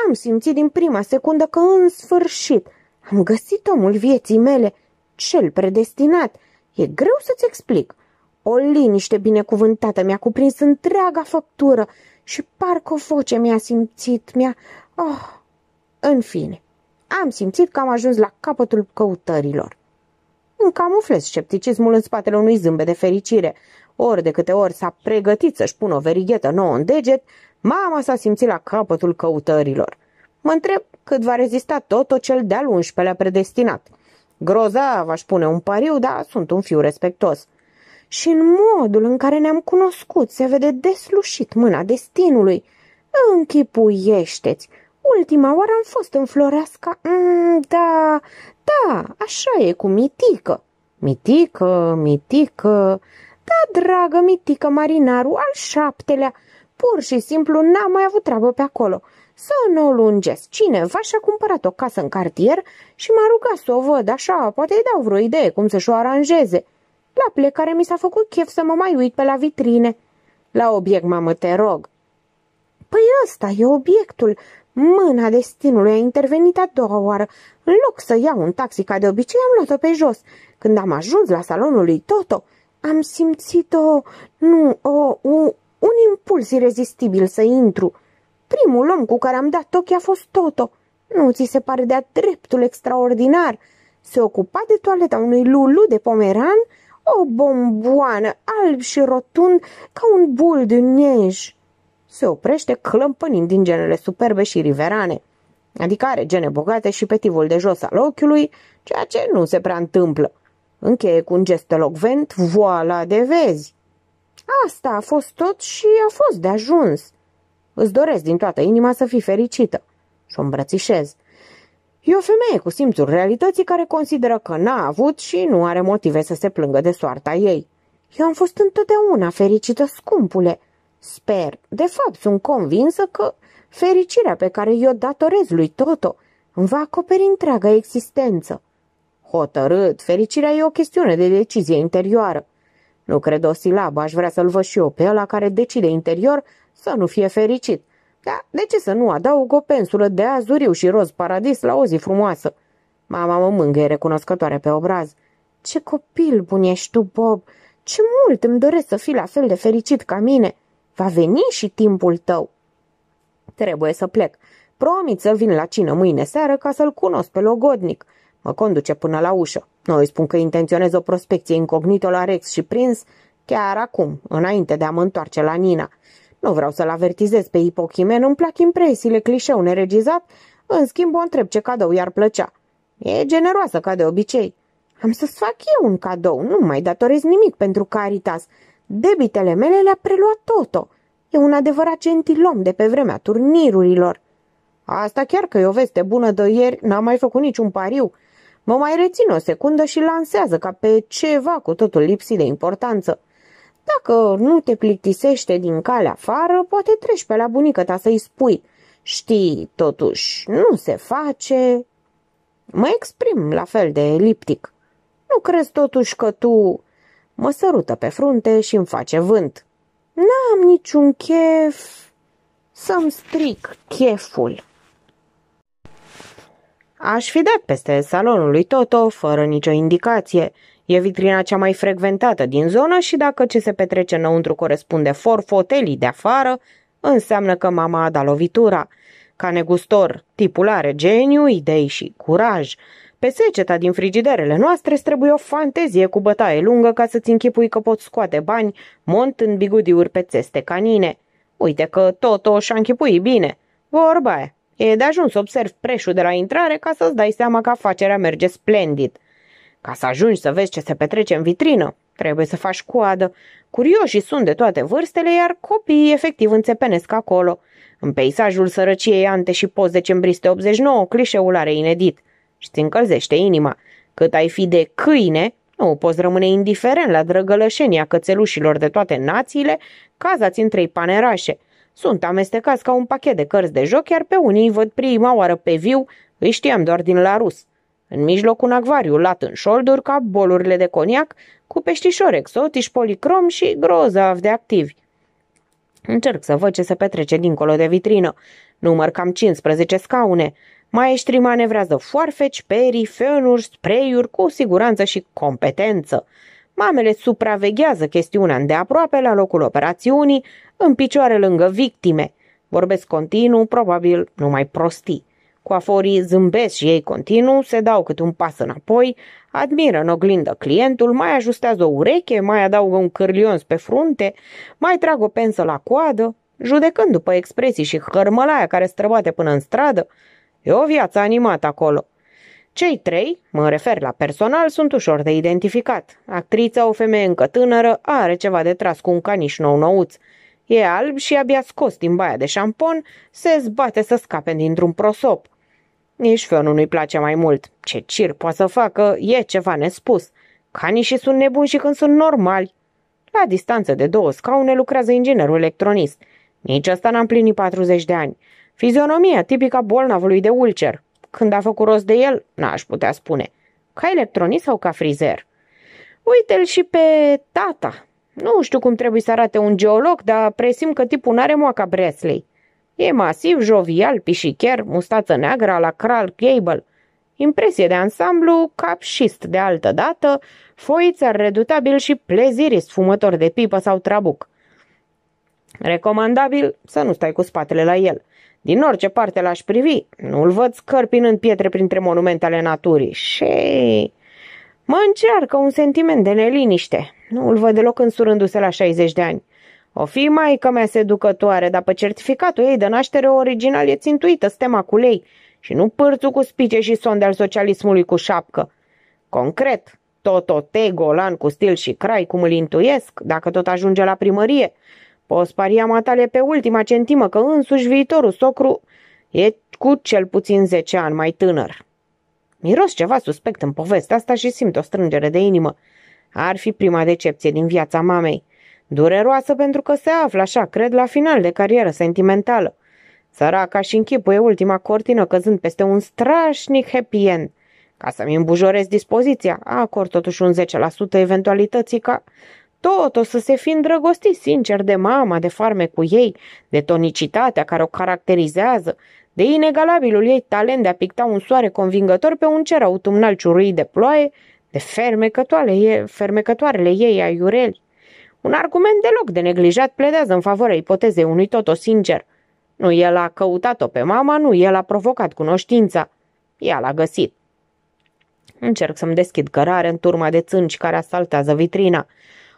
Am simțit din prima secundă că în sfârșit am găsit omul vieții mele, cel predestinat. E greu să-ți explic. O liniște binecuvântată mi-a cuprins întreaga făptură și parcă o voce mi-a simțit, mi-a... Oh, în fine, am simțit că am ajuns la capătul căutărilor. Îmi camuflez scepticismul în spatele unui zâmbet de fericire. Ori de câte ori s-a pregătit să-și pună o verighetă nouă în deget, mama s-a simțit la capătul căutărilor. Mă întreb cât va rezista tot cel de-al 11-lea predestinat. Grozav aș pune un pariu, dar sunt un fiu respectos. Și în modul în care ne-am cunoscut se vede deslușit mâna destinului. Închipuiește-ți! Ultima oară am fost în Floreasca. Mm, da, da, așa e cu mitică. Mitică, mitică, da, dragă mitică marinaru, al șaptelea. Pur și simplu n-am mai avut treabă pe acolo. Să nu o lungesc. Cineva și-a cumpărat o casă în cartier și m-a rugat să o văd așa, poate îi dau vreo idee cum să-și o aranjeze. La plecare mi s-a făcut chef să mă mai uit pe la vitrine. La obiect, mamă, te rog. Păi ăsta e obiectul, Mâna destinului a intervenit a doua oară. În loc să iau un taxi ca de obicei, am luat-o pe jos. Când am ajuns la salonul lui Toto, am simțit o... nu, o... o un impuls irezistibil să intru. Primul om cu care am dat ochii a fost Toto. Nu ți se pare de-a dreptul extraordinar? Se ocupa de toaleta unui lulu de pomeran, o bomboană alb și rotund ca un bul de nej se oprește clămpănind din genele superbe și riverane. Adică are gene bogate și petivul de jos al ochiului, ceea ce nu se prea întâmplă. Încheie cu un gest elocvent, voala de vezi. Asta a fost tot și a fost de ajuns. Îți doresc din toată inima să fii fericită. Și o îmbrățișez. E o femeie cu simțul realității care consideră că n-a avut și nu are motive să se plângă de soarta ei. Eu am fost întotdeauna fericită, scumpule, Sper, de fapt sunt convinsă că fericirea pe care i-o datorez lui Toto îmi va acoperi întreaga existență. Hotărât, fericirea e o chestiune de decizie interioară. Nu cred o silabă, aș vrea să-l văd și eu pe ăla care decide interior să nu fie fericit. Dar de ce să nu adaug o pensulă de azuriu și roz paradis la o zi frumoasă? Mama mă mângâie recunoscătoare pe obraz. Ce copil bun ești tu, Bob! Ce mult îmi doresc să fii la fel de fericit ca mine!" Va veni și timpul tău. Trebuie să plec. Promit să vin la cină mâine seară ca să-l cunosc pe logodnic. Mă conduce până la ușă. Nu îi spun că intenționez o prospecție incognito la Rex și prins chiar acum, înainte de a mă întoarce la Nina. Nu vreau să-l avertizez pe ipochimen, îmi plac impresiile clișeu neregizat, în schimb o întreb ce cadou i-ar plăcea. E generoasă ca de obicei. Am să-ți fac eu un cadou, nu mai datorez nimic pentru Caritas. Debitele mele le-a preluat Toto. E un adevărat gentilom de pe vremea turnirurilor. Asta chiar că e o veste bună de ieri, n-am mai făcut niciun pariu. Mă mai rețin o secundă și lansează ca pe ceva cu totul lipsit de importanță. Dacă nu te plictisește din calea afară, poate treci pe la bunică ta să-i spui. Știi, totuși, nu se face... Mă exprim la fel de eliptic. Nu crezi totuși că tu... Mă sărută pe frunte și îmi face vânt. N-am niciun chef să-mi stric cheful. Aș fi dat peste salonul lui Toto fără nicio indicație. E vitrina cea mai frecventată din zonă și dacă ce se petrece înăuntru corespunde forfotelii de afară, înseamnă că mama a dat lovitura. Ca negustor, tipul are geniu, idei și curaj. Pe seceta din frigiderele noastre trebuie o fantezie cu bătaie lungă ca să-ți închipui că poți scoate bani, mont în bigudiuri pe țeste canine. Uite că tot o și-a închipui bine. Vorba aia. E de ajuns să observi preșul de la intrare ca să-ți dai seama că afacerea merge splendid. Ca să ajungi să vezi ce se petrece în vitrină, trebuie să faci coadă. Curioșii sunt de toate vârstele, iar copiii efectiv înțepenesc acolo. În peisajul sărăciei ante și post decembriste 89, clișeul are inedit – și-ți încălzește inima. Cât ai fi de câine, nu poți rămâne indiferent la drăgălășenia cățelușilor de toate națiile, cazați în trei panerașe. Sunt amestecați ca un pachet de cărți de joc, iar pe unii văd prima oară pe viu, îi știam doar din la rus. În mijloc un acvariu lat în șolduri ca bolurile de coniac, cu peștișori exotici, policrom și grozav de activi. Încerc să văd ce se petrece dincolo de vitrină. Număr cam 15 scaune. Maestrii manevrează foarfeci, perii, fenuri, spreiuri cu siguranță și competență. Mamele supraveghează chestiunea îndeaproape la locul operațiunii, în picioare lângă victime. Vorbesc continuu, probabil numai prostii. Coaforii zâmbesc și ei continuu, se dau cât un pas înapoi, admiră în oglindă clientul, mai ajustează o ureche, mai adaugă un cârlion pe frunte, mai trag o pensă la coadă, judecând după expresii și hărmălaia care străbate până în stradă, E o viață animată acolo. Cei trei, mă refer la personal, sunt ușor de identificat. Actrița, o femeie încă tânără, are ceva de tras cu un caniș nou-nouț. E alb și abia scos din baia de șampon, se zbate să scape dintr-un prosop. Nici fionul nu-i place mai mult. Ce cir poate să facă, e ceva nespus. Canișii sunt nebuni și când sunt normali. La distanță de două scaune lucrează inginerul electronist. Nici ăsta n-a împlinit 40 de ani. Fizionomia tipică a bolnavului de ulcer. Când a făcut rost de el, n-aș putea spune. Ca electronist sau ca frizer? Uite-l și pe tata. Nu știu cum trebuie să arate un geolog, dar presim că tipul n-are moaca Bresley. E masiv, jovial, pișicher, mustață neagră la Kral Gable. Impresie de ansamblu, capșist de altă dată, foiță redutabil și plezirist, fumător de pipă sau trabuc. Recomandabil să nu stai cu spatele la el – din orice parte l-aș privi, nu-l văd scărpinând pietre printre monumentele naturii și... Mă încearcă un sentiment de neliniște. Nu-l văd deloc însurându-se la 60 de ani. O fi maică mea seducătoare, dar pe certificatul ei de naștere original e țintuită stema cu lei și nu pârțul cu spice și sonde al socialismului cu șapcă. Concret, tot o te golan cu stil și crai, cum îl intuiesc, dacă tot ajunge la primărie – Poți paria matale pe ultima centimă că însuși viitorul socru e cu cel puțin 10 ani mai tânăr. Miros ceva suspect în povestea asta și simt o strângere de inimă. Ar fi prima decepție din viața mamei. Dureroasă pentru că se află, așa cred, la final de carieră sentimentală. Săraca și închipuie ultima cortină căzând peste un strașnic happy end. Ca să-mi îmbujorez dispoziția, acord totuși un 10% eventualității ca tot o să se fi îndrăgostit sincer de mama, de farme cu ei, de tonicitatea care o caracterizează, de inegalabilul ei talent de a picta un soare convingător pe un cer autumnal ciuruit de ploaie, de fermecătoare, fermecătoarele ei iureli. Un argument deloc de neglijat pledează în favoarea ipotezei unui tot sincer. Nu el a căutat-o pe mama, nu el a provocat cunoștința. Ea l-a găsit. Încerc să-mi deschid cărare în turma de țânci care asaltează vitrina.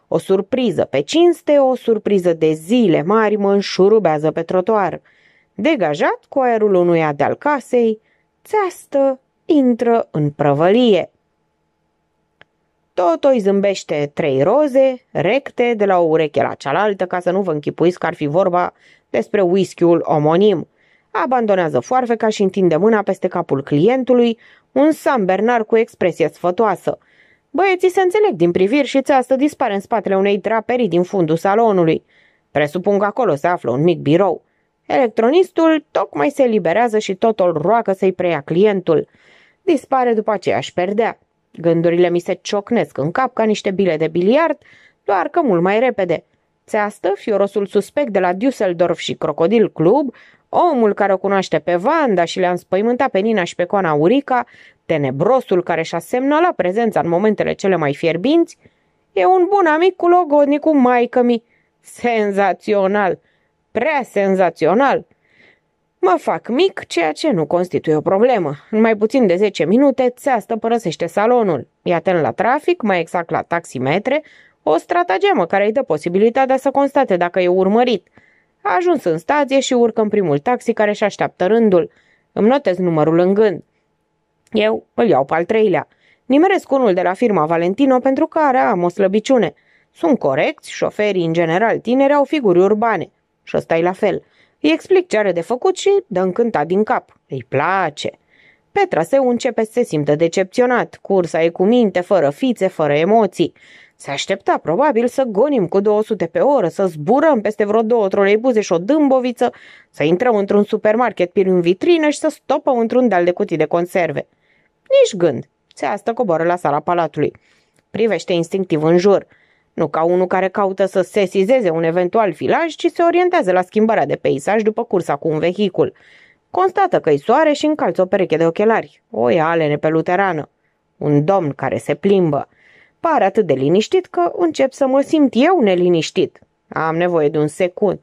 O surpriză pe cinste, o surpriză de zile mari mă înșurubează pe trotuar. Degajat cu aerul unuia de-al casei, țeastă intră în prăvălie. Totoi zâmbește trei roze, recte de la o ureche la cealaltă, ca să nu vă închipuiți că ar fi vorba despre whisky-ul omonim. Abandonează foarfeca și întinde mâna peste capul clientului, un San Bernard cu expresie sfătoasă – Băieții se înțeleg din priviri și țeastă dispare în spatele unei draperii din fundul salonului. Presupun că acolo se află un mic birou. Electronistul tocmai se eliberează și totul roagă să-i preia clientul. Dispare după aceeași perdea. Gândurile mi se ciocnesc în cap ca niște bile de biliard, doar că mult mai repede. Țeastă, fiorosul suspect de la Düsseldorf și Crocodil Club, omul care o cunoaște pe Vanda și le-a înspăimântat pe Nina și pe Coana Urica, Tenebrosul care și-a semnalat prezența în momentele cele mai fierbinți e un bun amic cu logodnicul maică-mi. Senzațional! Prea senzațional! Mă fac mic, ceea ce nu constituie o problemă. În mai puțin de 10 minute, țeastă părăsește salonul. E atent la trafic, mai exact la taximetre, o stratagemă care îi dă posibilitatea să constate dacă e urmărit. A ajuns în stație și urcă în primul taxi care își așteaptă rândul. Îmi notez numărul în gând. Eu îl iau pe al treilea. Nimeresc unul de la firma Valentino pentru care am o slăbiciune. Sunt corecți, șoferii în general tineri au figuri urbane. Și ăsta la fel. Îi explic ce are de făcut și dă încânta din cap. Îi place. Petra se începe să se simtă decepționat. Cursa e cu minte, fără fițe, fără emoții. Se aștepta probabil să gonim cu 200 pe oră, să zburăm peste vreo două troleibuze și o dâmboviță, să intrăm într-un supermarket prin vitrină și să stopăm într-un deal de cutii de conserve. Nici gând. Se asta coboară la sala palatului. Privește instinctiv în jur. Nu ca unul care caută să sesizeze un eventual filaj, ci se orientează la schimbarea de peisaj după cursa cu un vehicul. Constată că-i soare și încalță o pereche de ochelari, o ia alene pe luterană. Un domn care se plimbă. Pare atât de liniștit că încep să mă simt eu neliniștit. Am nevoie de un secund.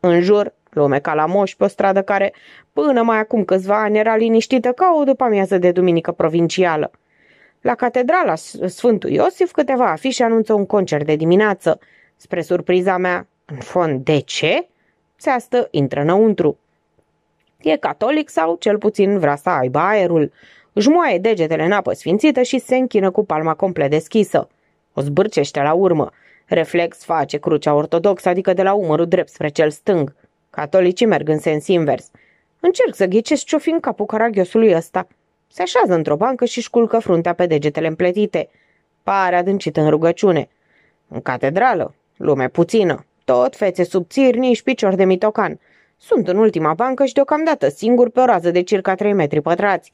În jur, lume ca la moș pe o stradă care până mai acum câțiva ani era liniștită ca o după amiază de duminică provincială. La catedrala Sfântul Iosif câteva afișe anunță un concert de dimineață. Spre surpriza mea, în fond, de ce? Țeastă intră înăuntru. E catolic sau cel puțin vrea să aibă aerul. Își moaie degetele în apă sfințită și se închină cu palma complet deschisă. O zbârcește la urmă. Reflex face crucea ortodoxă, adică de la umărul drept spre cel stâng. Catolicii merg în sens invers. Încerc să ghicesc ce-o fi în capul caragiosului ăsta. Se așează într-o bancă și șculcă fruntea pe degetele împletite. Pare adâncit în rugăciune. În catedrală, lume puțină, tot fețe subțiri, nici picior de mitocan. Sunt în ultima bancă și deocamdată singur pe o rază de circa 3 metri pătrați.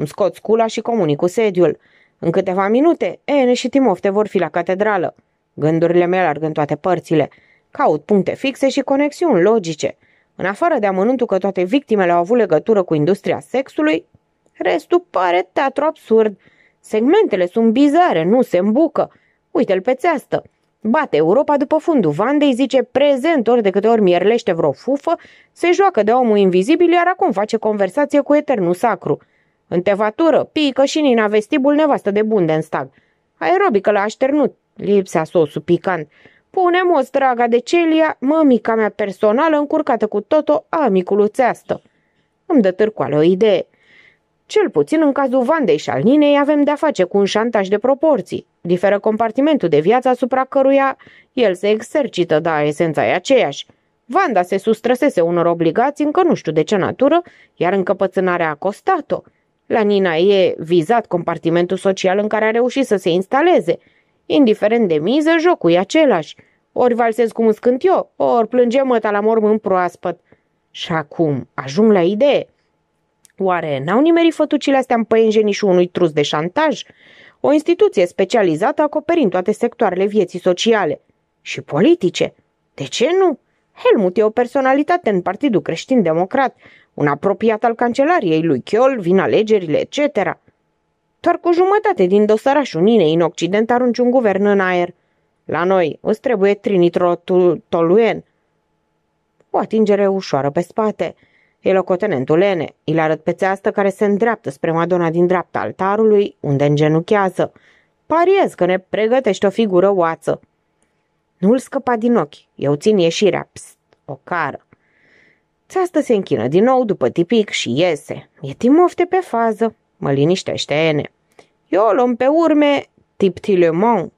Îmi scot scula și comunic cu sediul. În câteva minute, Ene și Timofte vor fi la catedrală. Gândurile mele arg în toate părțile. Caut puncte fixe și conexiuni logice. În afară de amănuntul că toate victimele au avut legătură cu industria sexului, restul pare teatru absurd. Segmentele sunt bizare, nu se îmbucă. Uite-l pe țeastă. Bate Europa după fundul Vandei, zice prezent ori de câte ori mierlește vreo fufă, se joacă de omul invizibil, iar acum face conversație cu eternul sacru. În tevatură, pică și Nina vestibul nevastă de bun de în stag. Aerobică la așternut, lipsea sosul picant. Pune moț draga de celia, mămica mea personală încurcată cu toto a asta. Îmi dă târcoală o idee. Cel puțin în cazul Vandei și al Ninei avem de-a face cu un șantaj de proporții. Diferă compartimentul de viață asupra căruia el se exercită, da, esența e aceeași. Vanda se sustrăsese unor obligații, încă nu știu de ce natură, iar încăpățânarea a costat-o. La Nina e vizat compartimentul social în care a reușit să se instaleze. Indiferent de miză, jocul e același. Ori valsez cum scânt eu, ori plânge măta la mormânt proaspăt. Și acum ajung la idee. Oare n-au nimerit fătucile astea în păienjenișul unui trus de șantaj? O instituție specializată acoperind toate sectoarele vieții sociale și politice. De ce nu? Helmut e o personalitate în Partidul Creștin Democrat, un apropiat al cancelariei lui Chiol, vin alegerile, etc. Doar cu jumătate din dosarașul Ninei în Occident arunci un guvern în aer. La noi îți trebuie toluen. O atingere ușoară pe spate. E locotenentul Lene. Îl arăt pe țeastă care se îndreaptă spre Madonna din dreapta altarului, unde îngenuchează. Pariez că ne pregătește o figură oață. Nu-l scăpa din ochi. Eu țin ieșirea. Psst, o cară. Țeastă se închină din nou după tipic și iese. E timofte pe fază, mă liniștește Ene. Eu o luăm pe urme, tip tilemon.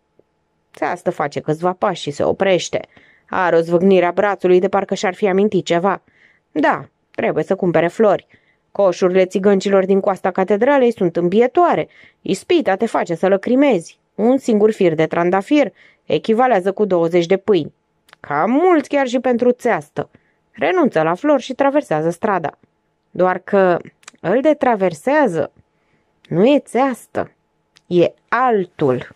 Țeastă face câțiva pași și se oprește. Are o a brațului de parcă și-ar fi amintit ceva. Da, trebuie să cumpere flori. Coșurile țigăncilor din coasta catedralei sunt îmbietoare. Ispita te face să lăcrimezi. Un singur fir de trandafir echivalează cu 20 de pâini. Cam mult chiar și pentru țeastă renunță la flor și traversează strada. Doar că îl detraversează. Nu e țeastă, e altul.